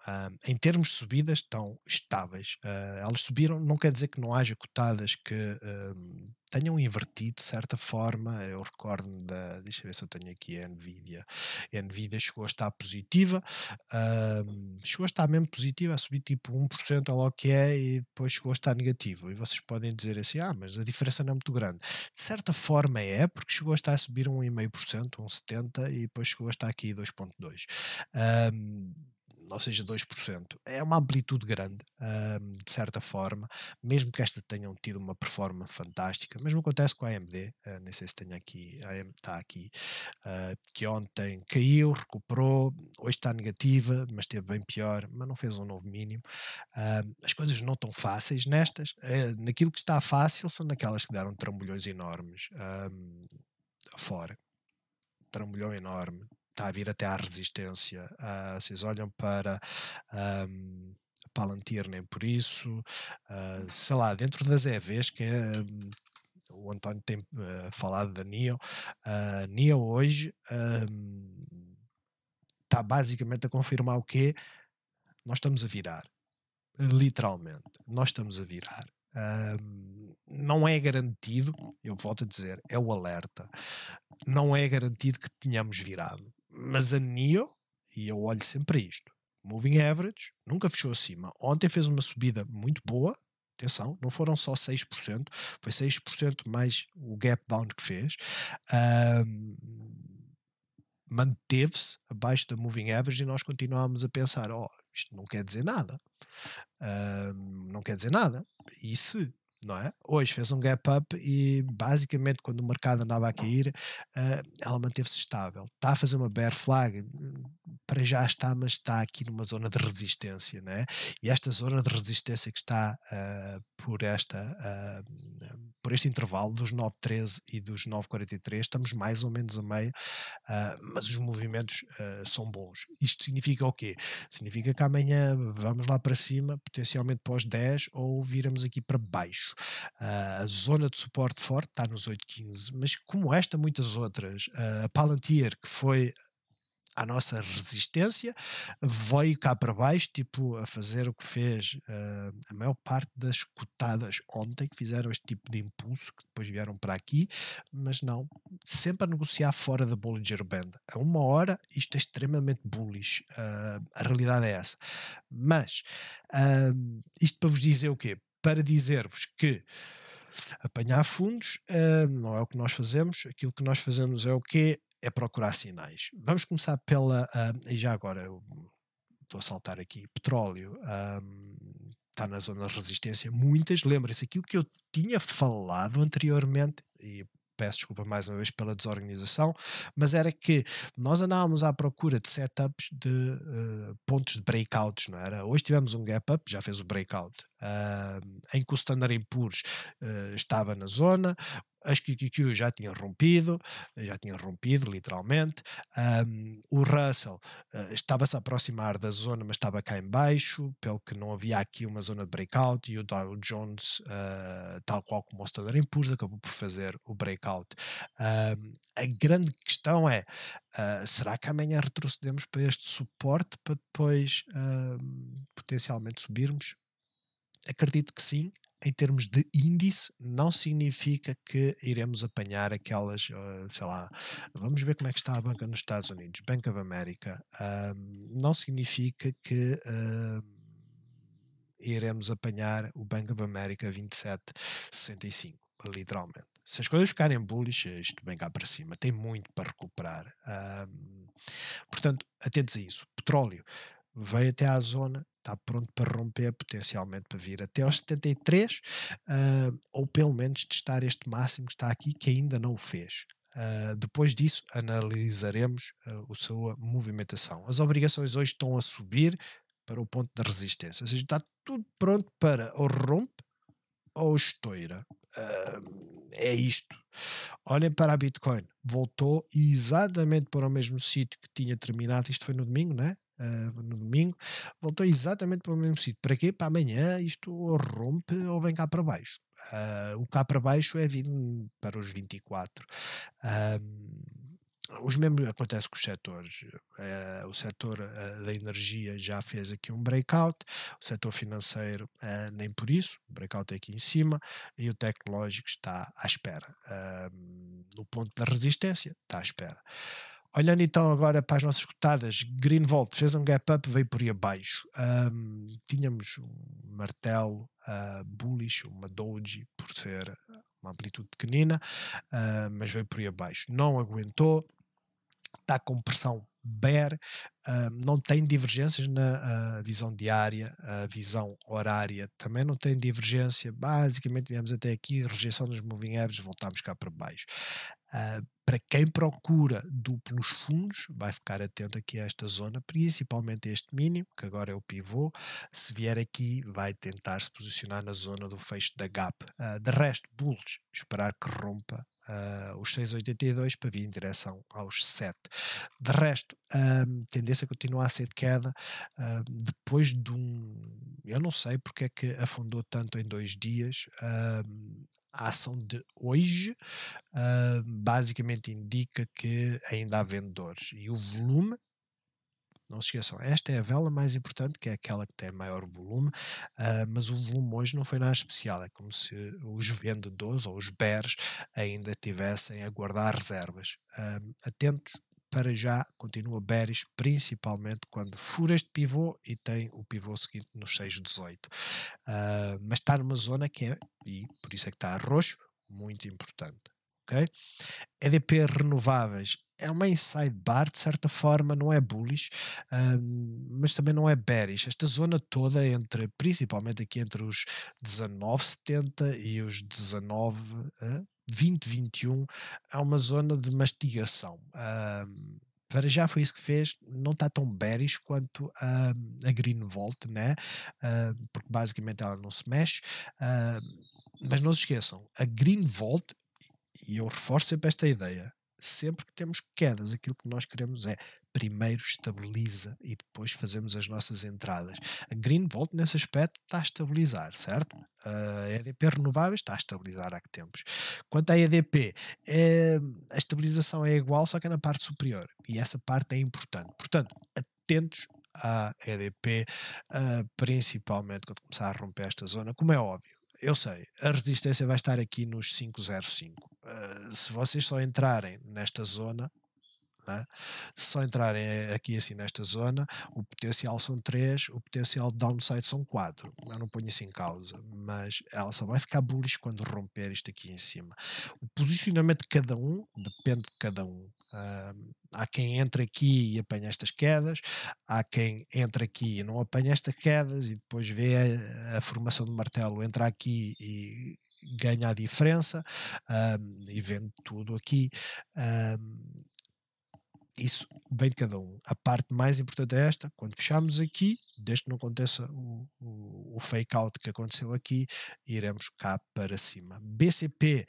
em termos de subidas, estão estáveis. elas subiram, não quer dizer que não haja cotadas que tenham invertido de certa forma. Eu recordo-me da. Deixa eu ver se eu tenho aqui a Nvidia. A Nvidia chegou a estar positiva, chegou a estar mesmo positiva, a subir tipo 1% ou logo que é, e depois chegou a estar negativo. E vocês podem dizer assim: ah, mas a diferença não é muito grande. De certa forma é, porque chegou a estar a subir 1,5%, 1,70% e depois chegou a estar aqui 2,2%. Um, ou seja, 2%. É uma amplitude grande, um, de certa forma, mesmo que esta tenham tido uma performance fantástica. Mesmo acontece com a AMD, uh, eh, nem sei se tenho aqui, a AMD está aqui, uh, que ontem caiu, recuperou, hoje está negativa, mas esteve bem pior, mas não fez um novo mínimo. Uh, as coisas não estão fáceis nestas. Eh, naquilo que está fácil são naquelas que deram trambolhões enormes fora. Trambolhão enorme está a vir até à resistência. Uh, vocês olham para um, Palantir, nem por isso. Uh, sei lá, dentro das EVs, que é, um, o António tem uh, falado da NIO, a NIO hoje está um, basicamente a confirmar o quê? Nós estamos a virar. Literalmente, nós estamos a virar. Um, não é garantido, eu volto a dizer, é o alerta. Não é garantido que tenhamos virado mas a NIO, e eu olho sempre isto, Moving Average, nunca fechou acima. Ontem fez uma subida muito boa, atenção, não foram só 6%, foi 6% mais o gap down que fez. Um, Manteve-se abaixo da moving average e nós continuámos a pensar: oh, isto não quer dizer nada, não quer dizer nada. E se não é? Hoje fez um gap up e basicamente quando o mercado andava a cair, uh, ela manteve-se estável. Está a fazer uma bear flag, para já está, mas está aqui numa zona de resistência, né? E esta zona de resistência que está uh, por esta uh, por este intervalo dos 9.13 e dos 9.43, estamos mais ou menos a meio, mas os movimentos são bons. Isto significa o quê? Significa que amanhã vamos lá para cima, potencialmente pós 10 ou viramos aqui para baixo baixo. Uh, ah, a zona de suporte forte está nos 8,15, mas como esta, muitas outras. Uh, a Palantir, que foi a nossa resistência, veio cá para baixo, tipo, a fazer o que fez uh, a maior parte das cotadas ontem, que fizeram este tipo de impulso, que depois vieram para aqui, mas não, sempre a negociar fora da Bollinger Band. A uma hora, isto é extremamente bullish, uh, a realidade é essa. Mas, uh, isto para vos dizer o quê? para dizer-vos que apanhar fundos uh, não é o que nós fazemos, aquilo que nós fazemos é o quê? É procurar sinais. Vamos começar pela, uh, e já agora eu estou a saltar aqui, petróleo. Hum, está na zona de resistência, muitas, lembrem-se aquilo que eu tinha falado anteriormente, e peço desculpa mais uma vez pela desorganização, mas era que nós andávamos à procura de setups de uh, pontos de breakouts, não era? Hoje tivemos um gap up, já fez o breakout uh, em que o Standard Poor's uh, ah, estava na zona, as QQQ já tinha rompido, já tinha rompido literalmente, um, ah, o Russell uh, estava-se a aproximar da zona, mas estava cá em baixo, pelo que não havia aqui uma zona de breakout, e o Dow Jones, uh, tal qual como o Standard Poor's, acabou por fazer o breakout. Um, a grande questão é, uh, será que amanhã retrocedemos para este suporte, para depois potencialmente subirmos? acredito que sim. Em termos de índice, não significa que iremos apanhar aquelas, ah, sei lá, vamos ver como é que está a banca nos Estados Unidos, Bank of America. Um, não significa que. Um, iremos apanhar o Bank of America 27,65, literalmente. Se as coisas ficarem bullish, isto bem cá para cima, tem muito para recuperar. Um, portanto, atentos a isso. Petróleo veio até à zona está pronto para romper, potencialmente para vir até aos 73, uh, ah, ou pelo menos testar este máximo que está aqui, que ainda não o fez. Uh, depois disso, analisaremos uh, ah, a sua movimentação. As obrigações hoje estão a subir para o ponto da resistência, ou seja, está tudo pronto para ou rompe ou estoura. Uh, é isto. Olhem para a Bitcoin, voltou exatamente para o mesmo sítio que tinha terminado. Isto foi no domingo, né? uh, no domingo, voltou exatamente para o mesmo sítio. Para quê? Para amanhã isto ou rompe ou vem cá para baixo. Uh, o cá para baixo é vindo para os 24. Uh, os mesmos acontece com os setores. Uh, o setor uh, da energia já fez aqui um breakout, o setor financeiro uh, nem por isso, o breakout é aqui em cima, e o tecnológico está à espera. no ponto da resistência, está à espera. Olhando então agora para as nossas cotadas, Greenvolt fez um gap up, veio por aí abaixo. Um, tínhamos um martelo uh, bullish, uma doji, por ser uma amplitude pequenina, uh, mas veio por aí abaixo. Não aguentou, está com pressão bear, uh, ah, não tem divergências na visão diária, a visão horária também não tem divergência. Basicamente, viemos até aqui, rejeição dos moving averages, voltámos cá para baixo. Uh, para quem procura duplos fundos, vai ficar atento aqui a esta zona, principalmente este mínimo, que agora é o pivô. Se vier aqui, vai tentar se posicionar na zona do fecho da gap. Uh, de resto, bulls, esperar que rompa uh, os 6,82 para vir em direção aos 7. De resto, a continuar tendência continua a ser de queda uh, depois de um. Eu não sei porque é que afundou tanto em dois dias. Uh, a ação de hoje uh, basicamente indica que ainda há vendedores e o volume. Não se esqueçam, esta é a vela mais importante, que é aquela que tem maior volume, uh, mas o volume hoje não foi nada especial. É como se os vendedores ou os bears ainda tivessem a guardar reservas. Uh, atentos, para já continua bearish, principalmente quando fura este pivô e tem o pivô seguinte nos 6,18. Uh, ah, mas está numa zona que é, e por isso é que está a roxo, muito importante. Okay? EDP renováveis é uma inside bar, de certa forma, não é bullish, uh, mas também não é bearish. Esta zona toda, entre, principalmente aqui entre os 19,70 e os 19. Uh, ah, 2021 a uma zona de mastigação. para já foi isso que fez, não está tão bearish quanto a a Vault né? Uh, porque basicamente ela não se mexe. Uh, mas não se esqueçam, a Green Vault e eu reforço sempre esta ideia, sempre que temos quedas, aquilo que nós queremos é primeiro estabiliza e depois fazemos as nossas entradas. A Green Greenvolt, nesse aspecto, está a estabilizar, certo? Uhum. A EDP Renováveis está a estabilizar há que tempos. Quanto à EDP, é, eh, a estabilização é igual, só que é na parte superior. E essa parte é importante. Portanto, atentos à EDP, eh, principalmente quando começar a romper esta zona, como é óbvio. Eu sei, a resistência vai estar aqui nos 505. Uh, eh, se vocês só entrarem nesta zona, né? Se só entrarem eh, aqui assim nesta zona, o potencial são 3, o potencial de downside são 4. Eu não ponho isso em causa, mas ela só vai ficar bullish quando romper isto aqui em cima. O posicionamento de cada um depende de cada um. Uh, há quem entra aqui e apanha estas quedas, há quem entra aqui e não apanha estas quedas e depois vê a, a formação do martelo, entra aqui e ganha a diferença um, ah, e vende tudo aqui. Ah, isso vem de cada um. A parte mais importante é esta: quando fechamos aqui, desde que não aconteça o, o, o fake out que aconteceu aqui, iremos cá para cima. BCP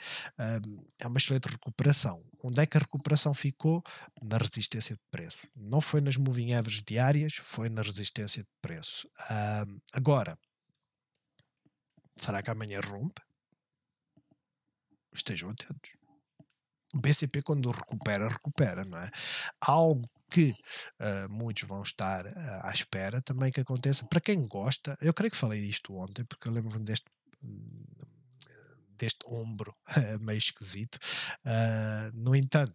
um, é uma excelente recuperação. Onde é que a recuperação ficou? Na resistência de preço. Não foi nas moving average diárias, foi na resistência de preço. Um, agora, será que amanhã rompe? Estejam atentos o BCP, quando recupera, recupera, não é? Algo que uh, muitos vão estar uh, à espera também que aconteça. Para quem gosta, eu creio que falei disto ontem, porque eu lembro-me deste. Deste ombro meio esquisito. Uh, no entanto,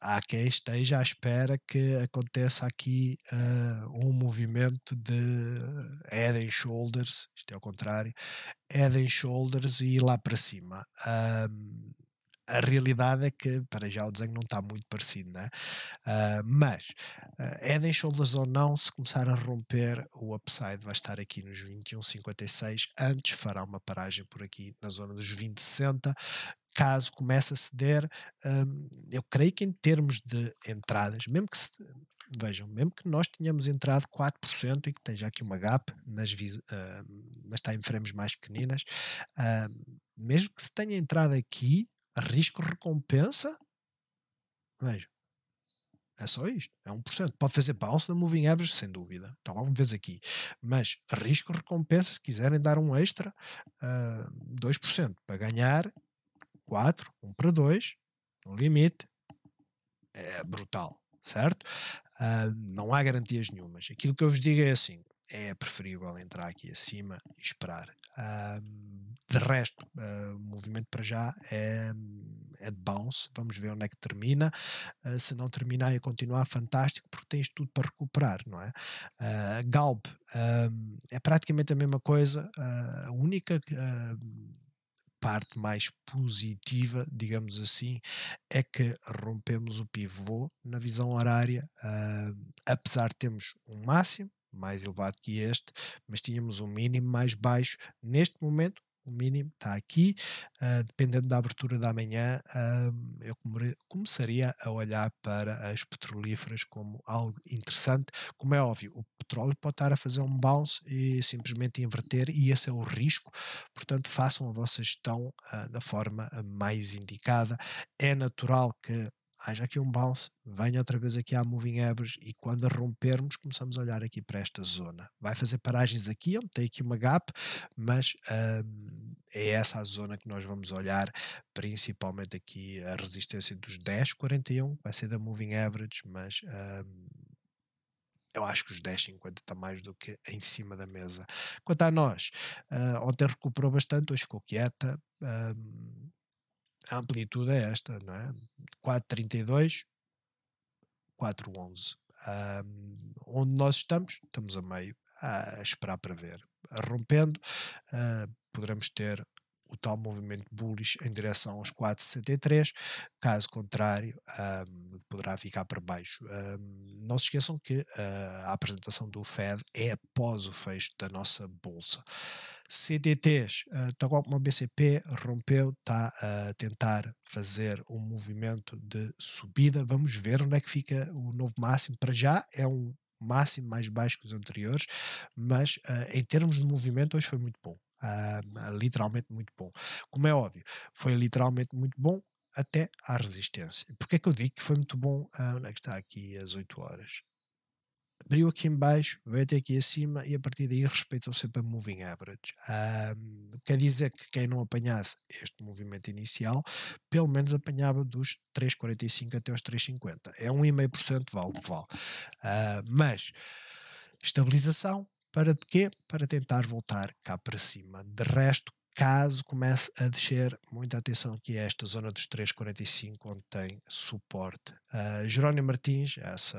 há quem esteja à espera que aconteça aqui um movimento de head and shoulders, isto é o contrário, head and shoulders e lá para cima a realidade é que, para já, o desenho não está muito parecido, né? Uh, mas, uh, de Shoulders ou não, se começar a romper, o upside vai estar aqui nos 21,56. Antes fará uma paragem por aqui na zona dos 20,60 caso comece a ceder, um, ah, eu creio que em termos de entradas, mesmo que se, vejam, mesmo que nós tenhamos entrado 4% e que tenha aqui uma gap nas, uh, nas time frames mais pequeninas, uh, mesmo que se tenha entrado aqui, risco-recompensa, veja, é só isto, é 1%. Pode fazer bounce da moving average, sem dúvida, está lá uma vez aqui. Mas risco-recompensa, se quiserem dar um extra, uh, ah, 2%, para ganhar 4, 1 para 2, no limite, é brutal, certo? Uh, não há garantias nenhumas. Aquilo que eu vos digo é assim, é preferível entrar aqui acima e esperar de resto, ah, o movimento para já é, é de bounce, vamos ver onde é que termina. Ah, se não terminar e continuar, fantástico, porque tens tudo para recuperar, não é? Ah, Galb é praticamente a mesma coisa, a única parte mais positiva, digamos assim, é que rompemos o pivô na visão horária, uh, apesar de termos um máximo mais elevado que este, mas tínhamos um mínimo mais baixo. Neste momento, o mínimo está aqui. Uh, dependendo da abertura da manhã, uh, eu começaria a olhar para as petrolíferas como algo interessante. Como é óbvio, o petróleo pode estar a fazer um bounce e simplesmente inverter, e esse é o risco. Portanto, façam a vossa gestão uh, da forma mais indicada. É natural que haja aqui um bounce, venha outra vez aqui à Moving Average e quando a rompermos começamos a olhar aqui para esta zona. Vai fazer paragens aqui, onde tem aqui uma gap, mas um, é essa a zona que nós vamos olhar, principalmente aqui a resistência dos 10,41, vai ser da Moving Average, mas... Um, eu acho que os 10,50 está mais do que em cima da mesa. Quanto a nós, uh, ontem recuperou bastante, hoje ficou quieta. Um, a amplitude é esta, não é? 432, 411. Um, onde nós estamos, estamos a meio, a esperar para ver. rompendo, uh, poderemos ter o tal movimento bullish em direção aos 4,63, caso contrário, um, poderá ficar para baixo. Um, não se esqueçam que uh, a apresentação do Fed é após o fecho da nossa bolsa. CDTs, uh, eh, tal qual como a BCP rompeu, está eh, a tentar fazer um movimento de subida. Vamos ver onde é que fica o novo máximo. Para já é um máximo mais baixo que os anteriores, mas uh, em termos de movimento, hoje foi muito bom. Uh, literalmente muito bom. Como é óbvio, foi literalmente muito bom até à resistência. Porquê é que eu digo que foi muito bom? Uh, onde é que está aqui às 8 horas? abriu aqui em baixo, veio até aqui acima e a partir daí respeitou sempre a moving average. Um, quer dizer que quem não apanhasse este movimento inicial, pelo menos apanhava dos 3,45 até os 3,50. É 1,5% vale que vale. Uh, mas estabilização para quê? Para tentar voltar cá para cima. De resto, caso comece a descer, muita atenção aqui a esta zona dos 3,45, onde tem suporte. Uh, Jerónimo Martins, essa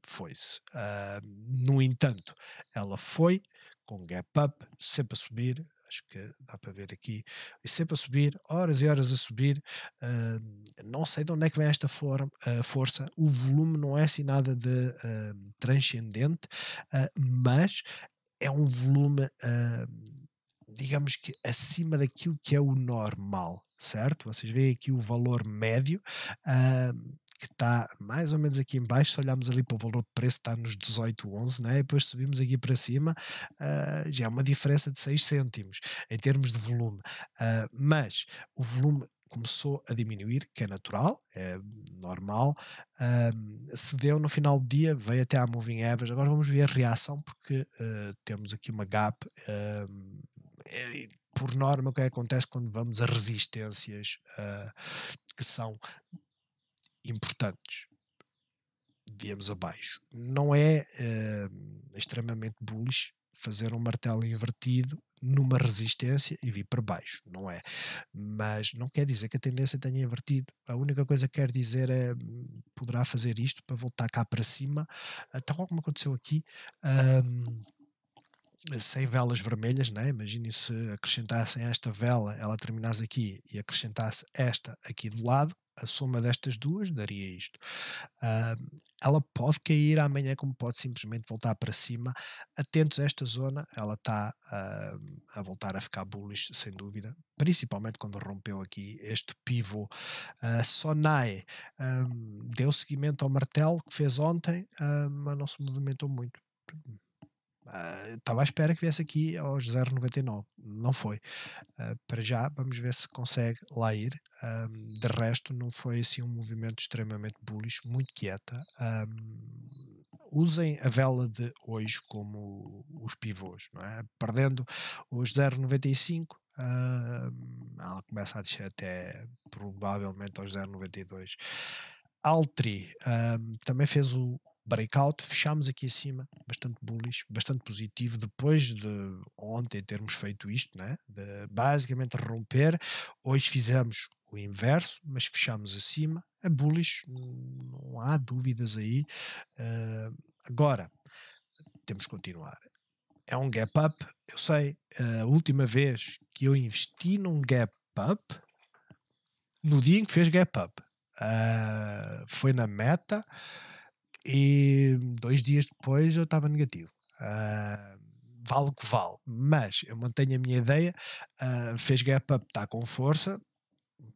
foi-se. Uh, no entanto, ela foi com gap up, sempre a subir, acho que dá para ver aqui, e sempre a subir, horas e horas a subir. Uh, não sei de onde é que vem esta forma, uh, força, o volume não é assim nada de transcendente, mas é um volume digamos que acima daquilo que é o normal, certo? Vocês veem aqui o valor médio. Uh, que está mais ou menos aqui em baixo, se olharmos ali para o valor de preço está nos 18,11, né? depois subimos aqui para cima, uh, já é uma diferença de 6 cêntimos em termos de volume, uh, mas o volume começou a diminuir, que é natural, é normal, uh, cedeu no final do dia, veio até à Moving Average, agora vamos ver a reação porque ah, temos aqui uma gap é, por norma, o é que acontece quando vamos a resistências uh, que são importantes? Viemos abaixo. Não é uh, extremamente bullish fazer um martelo invertido numa resistência e vir para baixo, não é? Mas não quer dizer que a tendência tenha invertido. A única coisa que quer dizer é poderá fazer isto para voltar cá para cima, ah, tal como aconteceu aqui sem velas vermelhas, né? imagine se acrescentassem esta vela, ela terminasse aqui e acrescentasse esta aqui do lado, a soma destas duas daria isto. Uh, ela pode cair amanhã, como pode simplesmente voltar para cima. Atentos a esta zona, ela está uh, a voltar a ficar bullish, sem dúvida, principalmente quando rompeu aqui este pivô. Uh, Sonai deu seguimento ao martelo que fez ontem, mas não se movimentou muito ah, estava à espera que viesse aqui aos 0,99, não foi. Uh, para já, vamos ver se consegue lá ir. Um, de resto, não foi assim um movimento extremamente bullish, muito quieta. Um, usem a vela de hoje como os pivôs, não é? perdendo os 0,95. Uh, ah, ela começa a descer até provavelmente aos 0,92. Altri também fez o, breakout, fechámos aqui acima, bastante bullish, bastante positivo, depois de ontem termos feito isto, né? de basicamente romper, hoje fizemos o inverso, mas fechamos acima, é bullish, não há dúvidas aí. Uh, agora, temos que continuar. É um gap up, eu sei, a última vez que eu investi num gap up, no dia em que fez gap up, uh, foi na meta, e dois dias depois eu estava negativo. Uh, vale o que vale, mas eu mantenho a minha ideia, uh, fez gap up, está com força,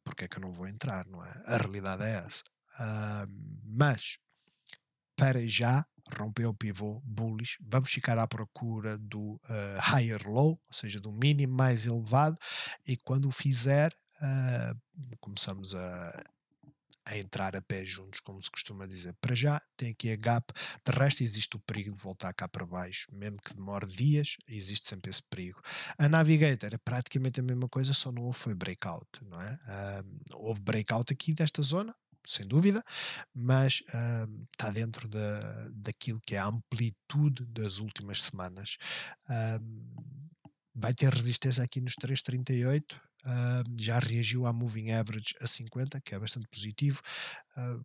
porque é que eu não vou entrar, não é? A realidade é essa. Uh, mas, para já, rompeu o pivô, bullish, vamos ficar à procura do uh, higher low, ou seja, do mínimo mais elevado, e quando o fizer, começamos a a entrar a pé juntos, como se costuma dizer. Para já, tem aqui a gap, de resto existe o perigo de voltar cá para baixo, mesmo que demore dias, existe sempre esse perigo. A Navigator é praticamente a mesma coisa, só não houve foi breakout, não é? houve breakout aqui desta zona, sem dúvida, mas está dentro da, daquilo que é a amplitude das últimas semanas. vai ter resistência aqui nos 3,38, uh, já reagiu à moving average a 50, que é bastante positivo. Uh,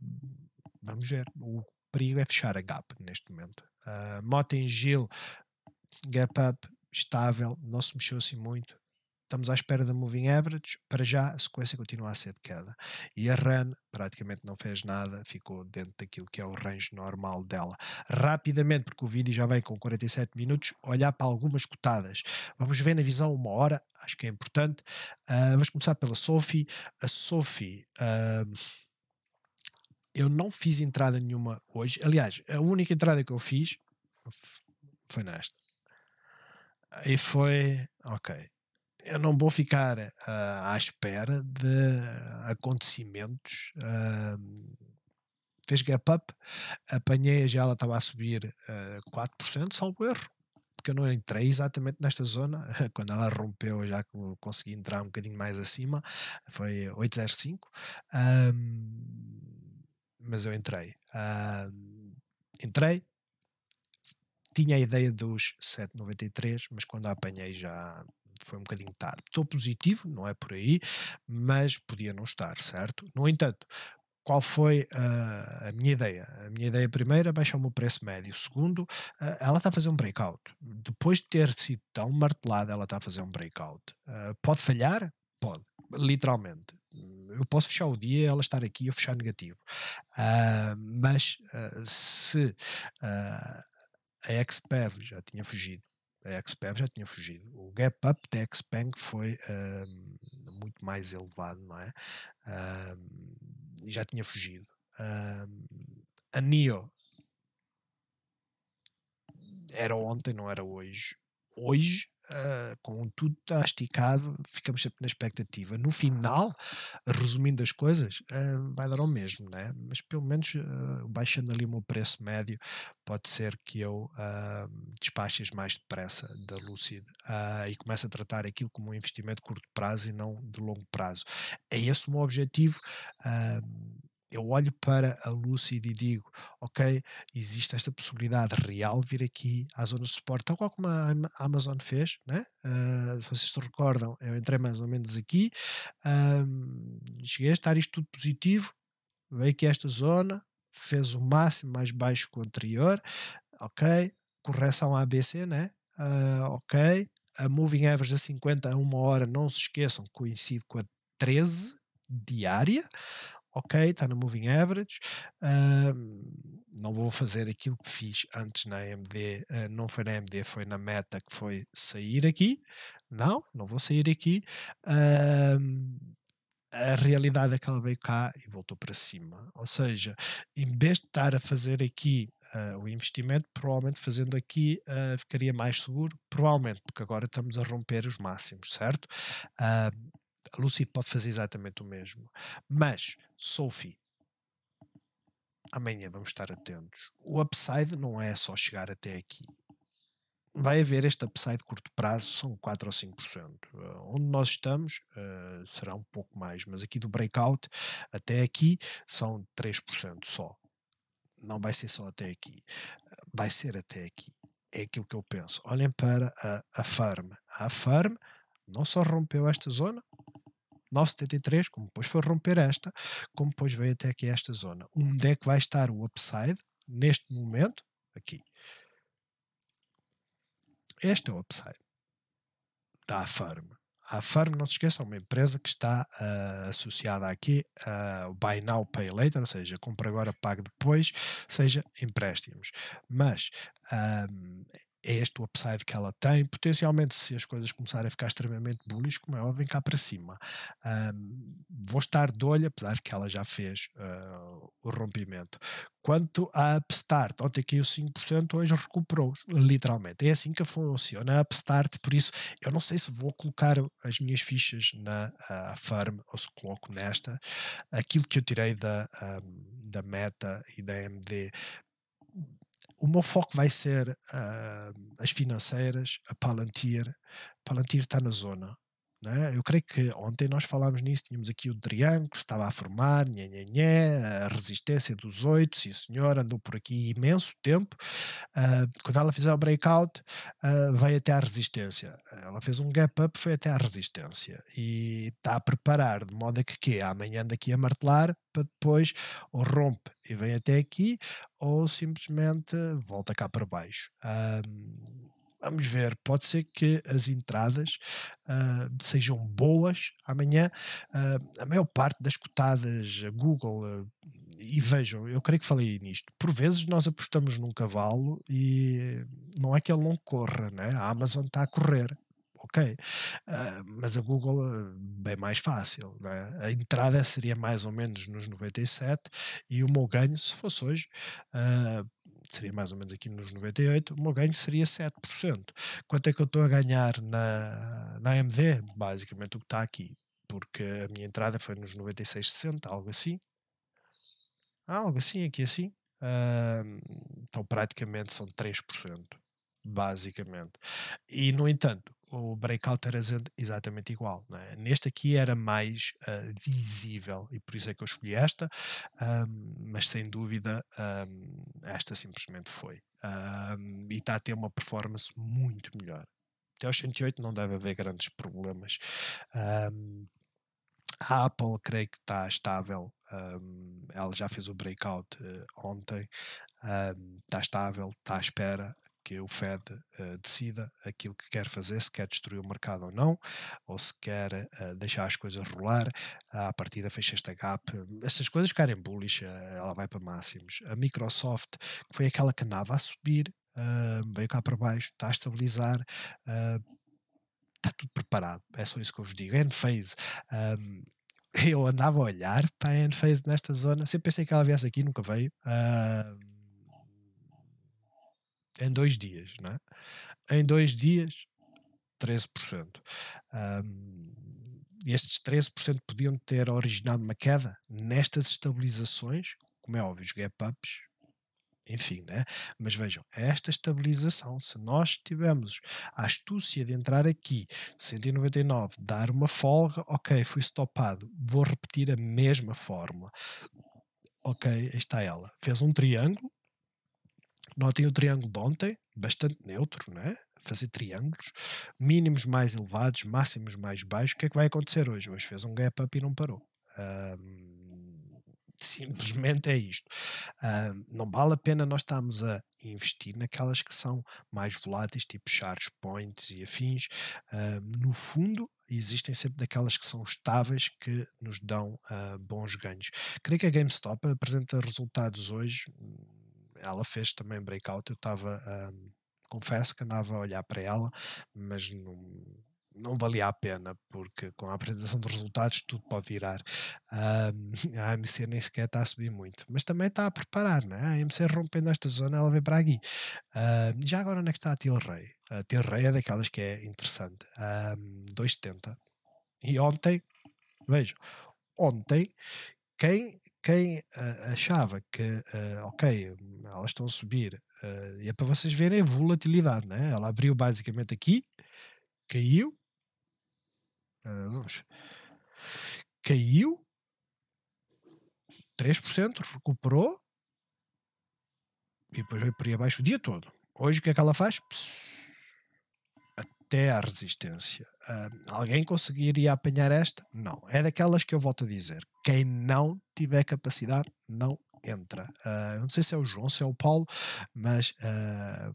vamos ver, o perigo é fechar a gap neste momento. Uh, ah, Motengil, gap up, estável, não se mexeu assim muito estamos à espera da moving average, para já a sequência continua a ser de queda. E a RAN praticamente não fez nada, ficou dentro daquilo que é o range normal dela. Rapidamente, porque o vídeo já vem com 47 minutos, olhar para algumas cotadas. Vamos ver na visão uma hora, acho que é importante. Uh, vamos começar pela Sophie. A Sophie. Uh, eu não fiz entrada nenhuma hoje. Aliás, a única entrada que eu fiz foi nesta. E foi. Ok eu não vou ficar uh, à espera de acontecimentos. Uh, fez gap up, apanhei já ela estava a subir uh, ah, 4%, salvo erro, porque eu não entrei exatamente nesta zona. Quando ela rompeu, já consegui entrar um bocadinho mais acima, foi 805. Um, mas eu entrei. entrei, tinha a ideia dos 7,93, mas quando a apanhei já isto foi um bocadinho tarde. Estou positivo, não é por aí, mas podia não estar, certo? No entanto, qual foi uh, a minha ideia? A minha ideia primeira, baixar o meu preço médio. Segundo, uh, ela está a fazer um breakout. Depois de ter sido tão martelada, ela está a fazer um breakout. Uh, pode falhar? Pode, literalmente. Eu posso fechar o dia, ela estar aqui, eu fechar negativo. mas se a Expev já tinha fugido, a XPEV já tinha fugido. O gap up da XPeng foi uh, muito mais elevado, não é? Uh, já tinha fugido. Uh, a NIO era ontem, não era hoje. Hoje uh, com tudo tá esticado, ficamos sempre na expectativa. No final, resumindo as coisas, uh, vai dar ao mesmo, né? mas pelo menos uh, baixando ali o meu preço médio, pode ser que eu uh, despaches mais depressa da Lucid e comece a tratar aquilo como um investimento de curto prazo e não de longo prazo. É esse o meu objetivo eu olho para a Lucid e digo, ok, existe esta possibilidade real vir aqui à zona de suporte, tal qual como a Amazon fez, né? Uh, vocês se recordam, eu entrei mais ou menos aqui, cheguei a estar isto tudo positivo, veio aqui a esta zona, fez o máximo mais baixo que o anterior, ok, correção ABC, né? Uh, ok, a moving average a 50 a uma hora, não se esqueçam, coincide com a 13 diária ok, está no Moving Average. Uh, não vou fazer aquilo que fiz antes na AMD, uh, ah, não foi na AMD, foi na meta que foi sair aqui. Não, não vou sair aqui. Uh, a realidade é que ela veio cá e voltou para cima. Ou seja, em vez de estar a fazer aqui uh, o investimento, provavelmente fazendo aqui ah, ficaria mais seguro, provavelmente, porque agora estamos a romper os máximos, certo? A Lucid pode fazer exatamente o mesmo. Mas, Sophie, amanhã vamos estar atentos. O upside não é só chegar até aqui. Vai haver este upside curto prazo, são 4 ou 5%. Uh, eh, onde nós estamos uh, será um pouco mais, mas aqui do breakout até aqui são 3% só. Não vai ser só até aqui, vai ser até aqui. É aquilo que eu penso. Olhem para a, a Farm. A Farm não só rompeu esta zona, 9,73, como depois foi romper esta, como depois veio até aqui esta zona. Onde é que vai estar o upside neste momento? Aqui. Este é o upside da Farm. A Farm, não se esqueça, é uma empresa que está uh, associada aqui ao uh, Buy Now, Pay Later, ou seja, compra agora, pague depois, seja empréstimos. Mas um, ah, é este o upside que ela tem. Potencialmente, se as coisas começarem a ficar extremamente bullish, como é óbvio, vem cá para cima. Um, vou estar de olho, apesar de que ela já fez uh, o rompimento. Quanto à Upstart, ontem caiu 5%, hoje recuperou, literalmente. É assim que funciona a Upstart, por isso eu não sei se vou colocar as minhas fichas na uh, ou se coloco nesta. Aquilo que eu tirei da, um, da Meta e da md o meu foco vai ser uh, as financeiras, a Palantir. Palantir está na zona. Né? Eu creio que ontem nós falámos nisso, tínhamos aqui o triângulo que se estava a formar, nhé, nhé, nhé, a resistência dos oito, sim senhor, andou por aqui imenso tempo. Uh, quando ela fizer o breakout, uh, até à resistência. Ela fez um gap up, foi até à resistência e está a preparar, de modo a que amanhã anda aqui a martelar para depois ou rompe e vem até aqui ou simplesmente volta cá para baixo. Uh, Vamos ver, pode ser que as entradas uh, sejam boas amanhã. Uh, a maior parte das cotadas ah, Google, uh, e vejam, eu creio que falei nisto, por vezes nós apostamos num cavalo e não é que ele não corra, né? a Amazon está a correr. Ok, mas a Google bem mais fácil. Né? A entrada seria mais ou menos nos 97 e o meu ganho, se fosse hoje, isto seria mais ou menos aqui nos 98, o meu ganho seria 7%. Quanto é que eu estou a ganhar na, na AMD? Basicamente o que está aqui, porque a minha entrada foi nos 96,60, algo assim. Ah, algo assim, aqui assim. Uh, então praticamente são 3%, basicamente. E no entanto, o Breakout era exatamente igual. É? Neste aqui era mais uh, visível e por isso é que eu escolhi esta, um, mas sem dúvida um, esta simplesmente foi. Um, e está a ter uma performance muito melhor. Até aos 108 não deve haver grandes problemas. a Apple creio que está estável. ela já fez o breakout uh, ontem. está estável, está à espera que o Fed uh, decida aquilo que quer fazer, se quer destruir o mercado ou não, ou se quer uh, deixar as coisas rolar, à partida fecha esta gap, estas coisas ficarem bullish, eh, ela vai para máximos. A Microsoft, que foi aquela que andava a subir, veio cá para baixo, está a estabilizar, está tudo preparado, é só isso que eu vos digo. Enphase, um, ehm, eu andava a olhar para a Enphase nesta zona, sempre pensei que ela viesse aqui, nunca veio. Ehm, em dois dias, não é? Em dois dias, 13%. Um, estes 13% podiam ter originado uma queda nestas estabilizações, como é óbvio, os gap-ups, enfim, né? Mas vejam, é esta estabilização, se nós tivermos a astúcia de entrar aqui, 199, dar uma folga, ok, fui stopado, vou repetir a mesma fórmula. Ok, está ela. Fez um triângulo, Notem o triângulo de ontem, bastante neutro, né? fazer triângulos, mínimos mais elevados, máximos mais baixos. O que é que vai acontecer hoje? Hoje fez um gap up e não parou. Um, simplesmente é isto. Um, não vale a pena nós estarmos a investir naquelas que são mais voláteis, tipo charge points e afins. Um, no fundo, existem sempre daquelas que são estáveis que nos dão uh, bons ganhos. Creio que a GameStop apresenta resultados hoje hum, ela fez também breakout, eu estava, um, confesso que andava a olhar para ela, mas não, não valia a pena, porque com a apresentação de resultados tudo pode virar. Um, a AMC nem sequer está a subir muito, mas também está a preparar, né? A AMC rompendo esta zona, ela vem para aqui. Um, já agora, onde é que está a Tilray? A Tilray é daquelas que é interessante, um, 2,70. E ontem, vejo, ontem quem, quem ah, achava que, ah, ok, elas estão a subir, ah, e é para vocês verem a volatilidade, né? Ela abriu basicamente aqui, caiu, caiu 3%, recuperou e depois veio por aí abaixo o dia todo. Hoje o que é que ela faz? Psss, até à resistência. Uh, alguém conseguiria apanhar esta? Não. É daquelas que eu volto a dizer. Quem não tiver capacidade, não entra. Uh, não sei se é o João, se é o Paulo, mas uh,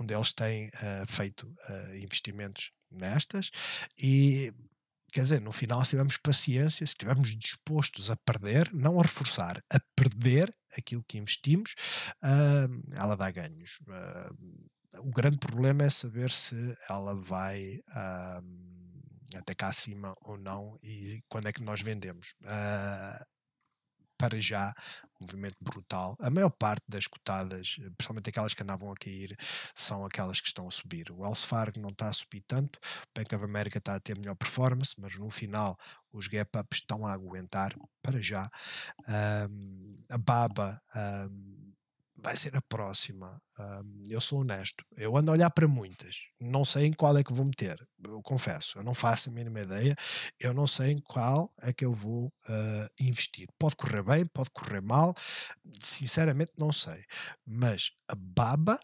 um deles tem feito investimentos nestas e quer dizer, no final, se tivermos paciência, se estivermos dispostos a perder, não a reforçar, a perder aquilo que investimos, uh, ela dá ganhos. Uh, o grande problema é saber se ela vai hum, até cá acima ou não e quando é que nós vendemos. Uh, para já, movimento brutal. A maior parte das cotadas, principalmente aquelas que andavam a cair, são aquelas que estão a subir. O Wells Fargo não está a subir tanto, o Bank of America está a ter melhor performance, mas no final os gap-ups estão a aguentar, para já. Um, a BABA. Um, vai ser a próxima. Hum, eu sou honesto. Eu ando a olhar para muitas. Não sei em qual é que vou meter. Eu confesso, eu não faço a mínima ideia. Eu não sei em qual é que eu vou uh, investir. Pode correr bem, pode correr mal. Sinceramente, não sei. Mas a baba,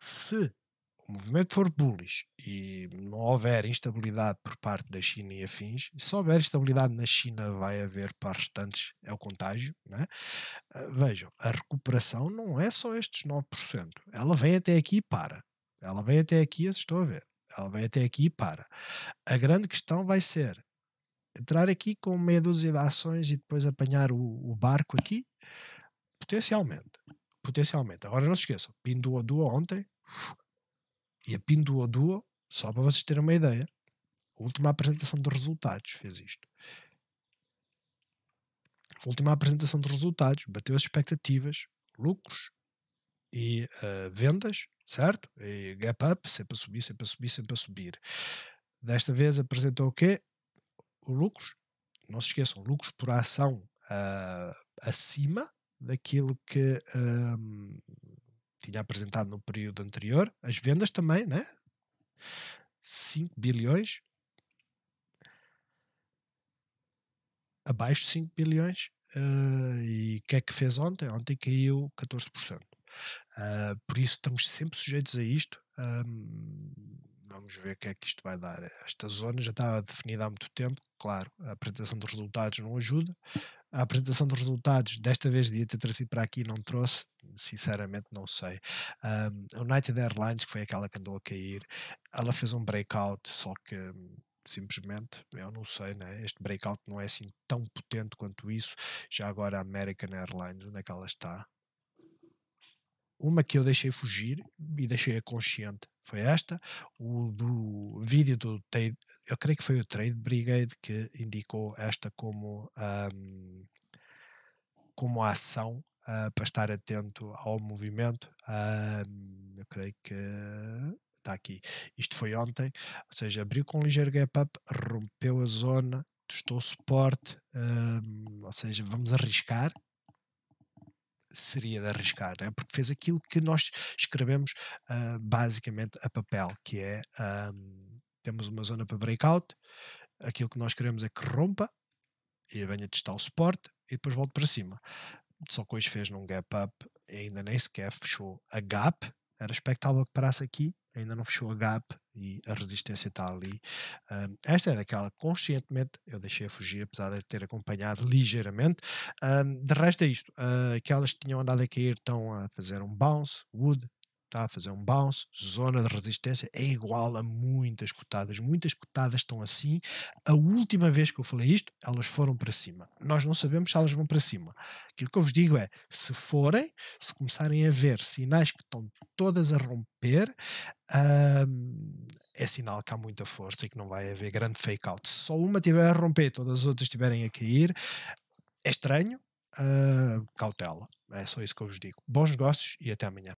se o movimento for bullish e não houver instabilidade por parte da China e afins, se houver estabilidade na China, vai haver para restantes, é o contágio. Né? Vejam, a recuperação não é só estes 9%. Ela vem até aqui e para. Ela vem até aqui, estou a ver. Ela vem até aqui e para. A grande questão vai ser entrar aqui com meia dúzia de ações e depois apanhar o, o barco aqui? Potencialmente. Potencialmente. Agora não se esqueçam, Pinduoduo ontem e a Pinduoduo Duo, só para vocês terem uma ideia, a última apresentação de resultados fez isto. A última apresentação de resultados bateu as expectativas, lucros e uh, vendas, certo? E gap up, sempre a subir, sempre a subir, sempre a subir. Desta vez apresentou o quê? O lucros, não se esqueçam, lucros por ação uh, acima daquilo que ehm, tinha apresentado no período anterior. As vendas também, né? 5 bilhões. Abaixo de 5 bilhões. Uh, e o que é que fez ontem? Ontem caiu 14%. Uh, eh, por isso estamos sempre sujeitos a isto. Um, vamos ver o que é que isto vai dar. Esta zona já estava definida há muito tempo, claro, a apresentação de resultados não ajuda. A apresentação de resultados, desta vez devia ter trazido para aqui, não trouxe, sinceramente não sei. Um, a United Airlines, que foi aquela que andou a cair, ela fez um breakout, só que hum, simplesmente, eu não sei, né? este breakout não é assim tão potente quanto isso. Já agora a American Airlines, onde é que ela está? Uma que eu deixei fugir e deixei-a consciente foi esta. O do vídeo do Trade, eu creio que foi o Trade Brigade que indicou esta como, um, como a ação para estar atento ao movimento. Uh, eu creio que está aqui. Isto foi ontem, ou seja, abriu com um ligeiro gap-up, rompeu a zona, testou o suporte, uh, ou seja, vamos arriscar, seria de arriscar, né? porque fez aquilo que nós escrevemos uh, basicamente a papel, que é um, temos uma zona para breakout, aquilo que nós queremos é que rompa e venha testar o suporte e depois volte para cima só que hoje fez num gap up ainda nem sequer fechou a gap. Era expectável que parasse aqui, ainda não fechou a gap e a resistência está ali. Um, esta é daquela conscientemente eu deixei a fugir, apesar de ter acompanhado ligeiramente. Um, de resto é isto. Uh, aquelas que tinham andado a cair estão a fazer um bounce, wood, está a fazer um bounce, zona de resistência é igual a muitas cotadas. Muitas cotadas estão assim. A última vez que eu falei isto, elas foram para cima. Nós não sabemos se elas vão para cima. Aquilo que eu vos digo é, se forem, se começarem a ver sinais que estão todas a romper, hum, é sinal que há muita força e que não vai haver grande fake out. Se só uma tiver a romper, todas as outras estiverem a cair, é estranho, Uh, cautela. É só isso que eu vos digo. Bons negócios e até amanhã.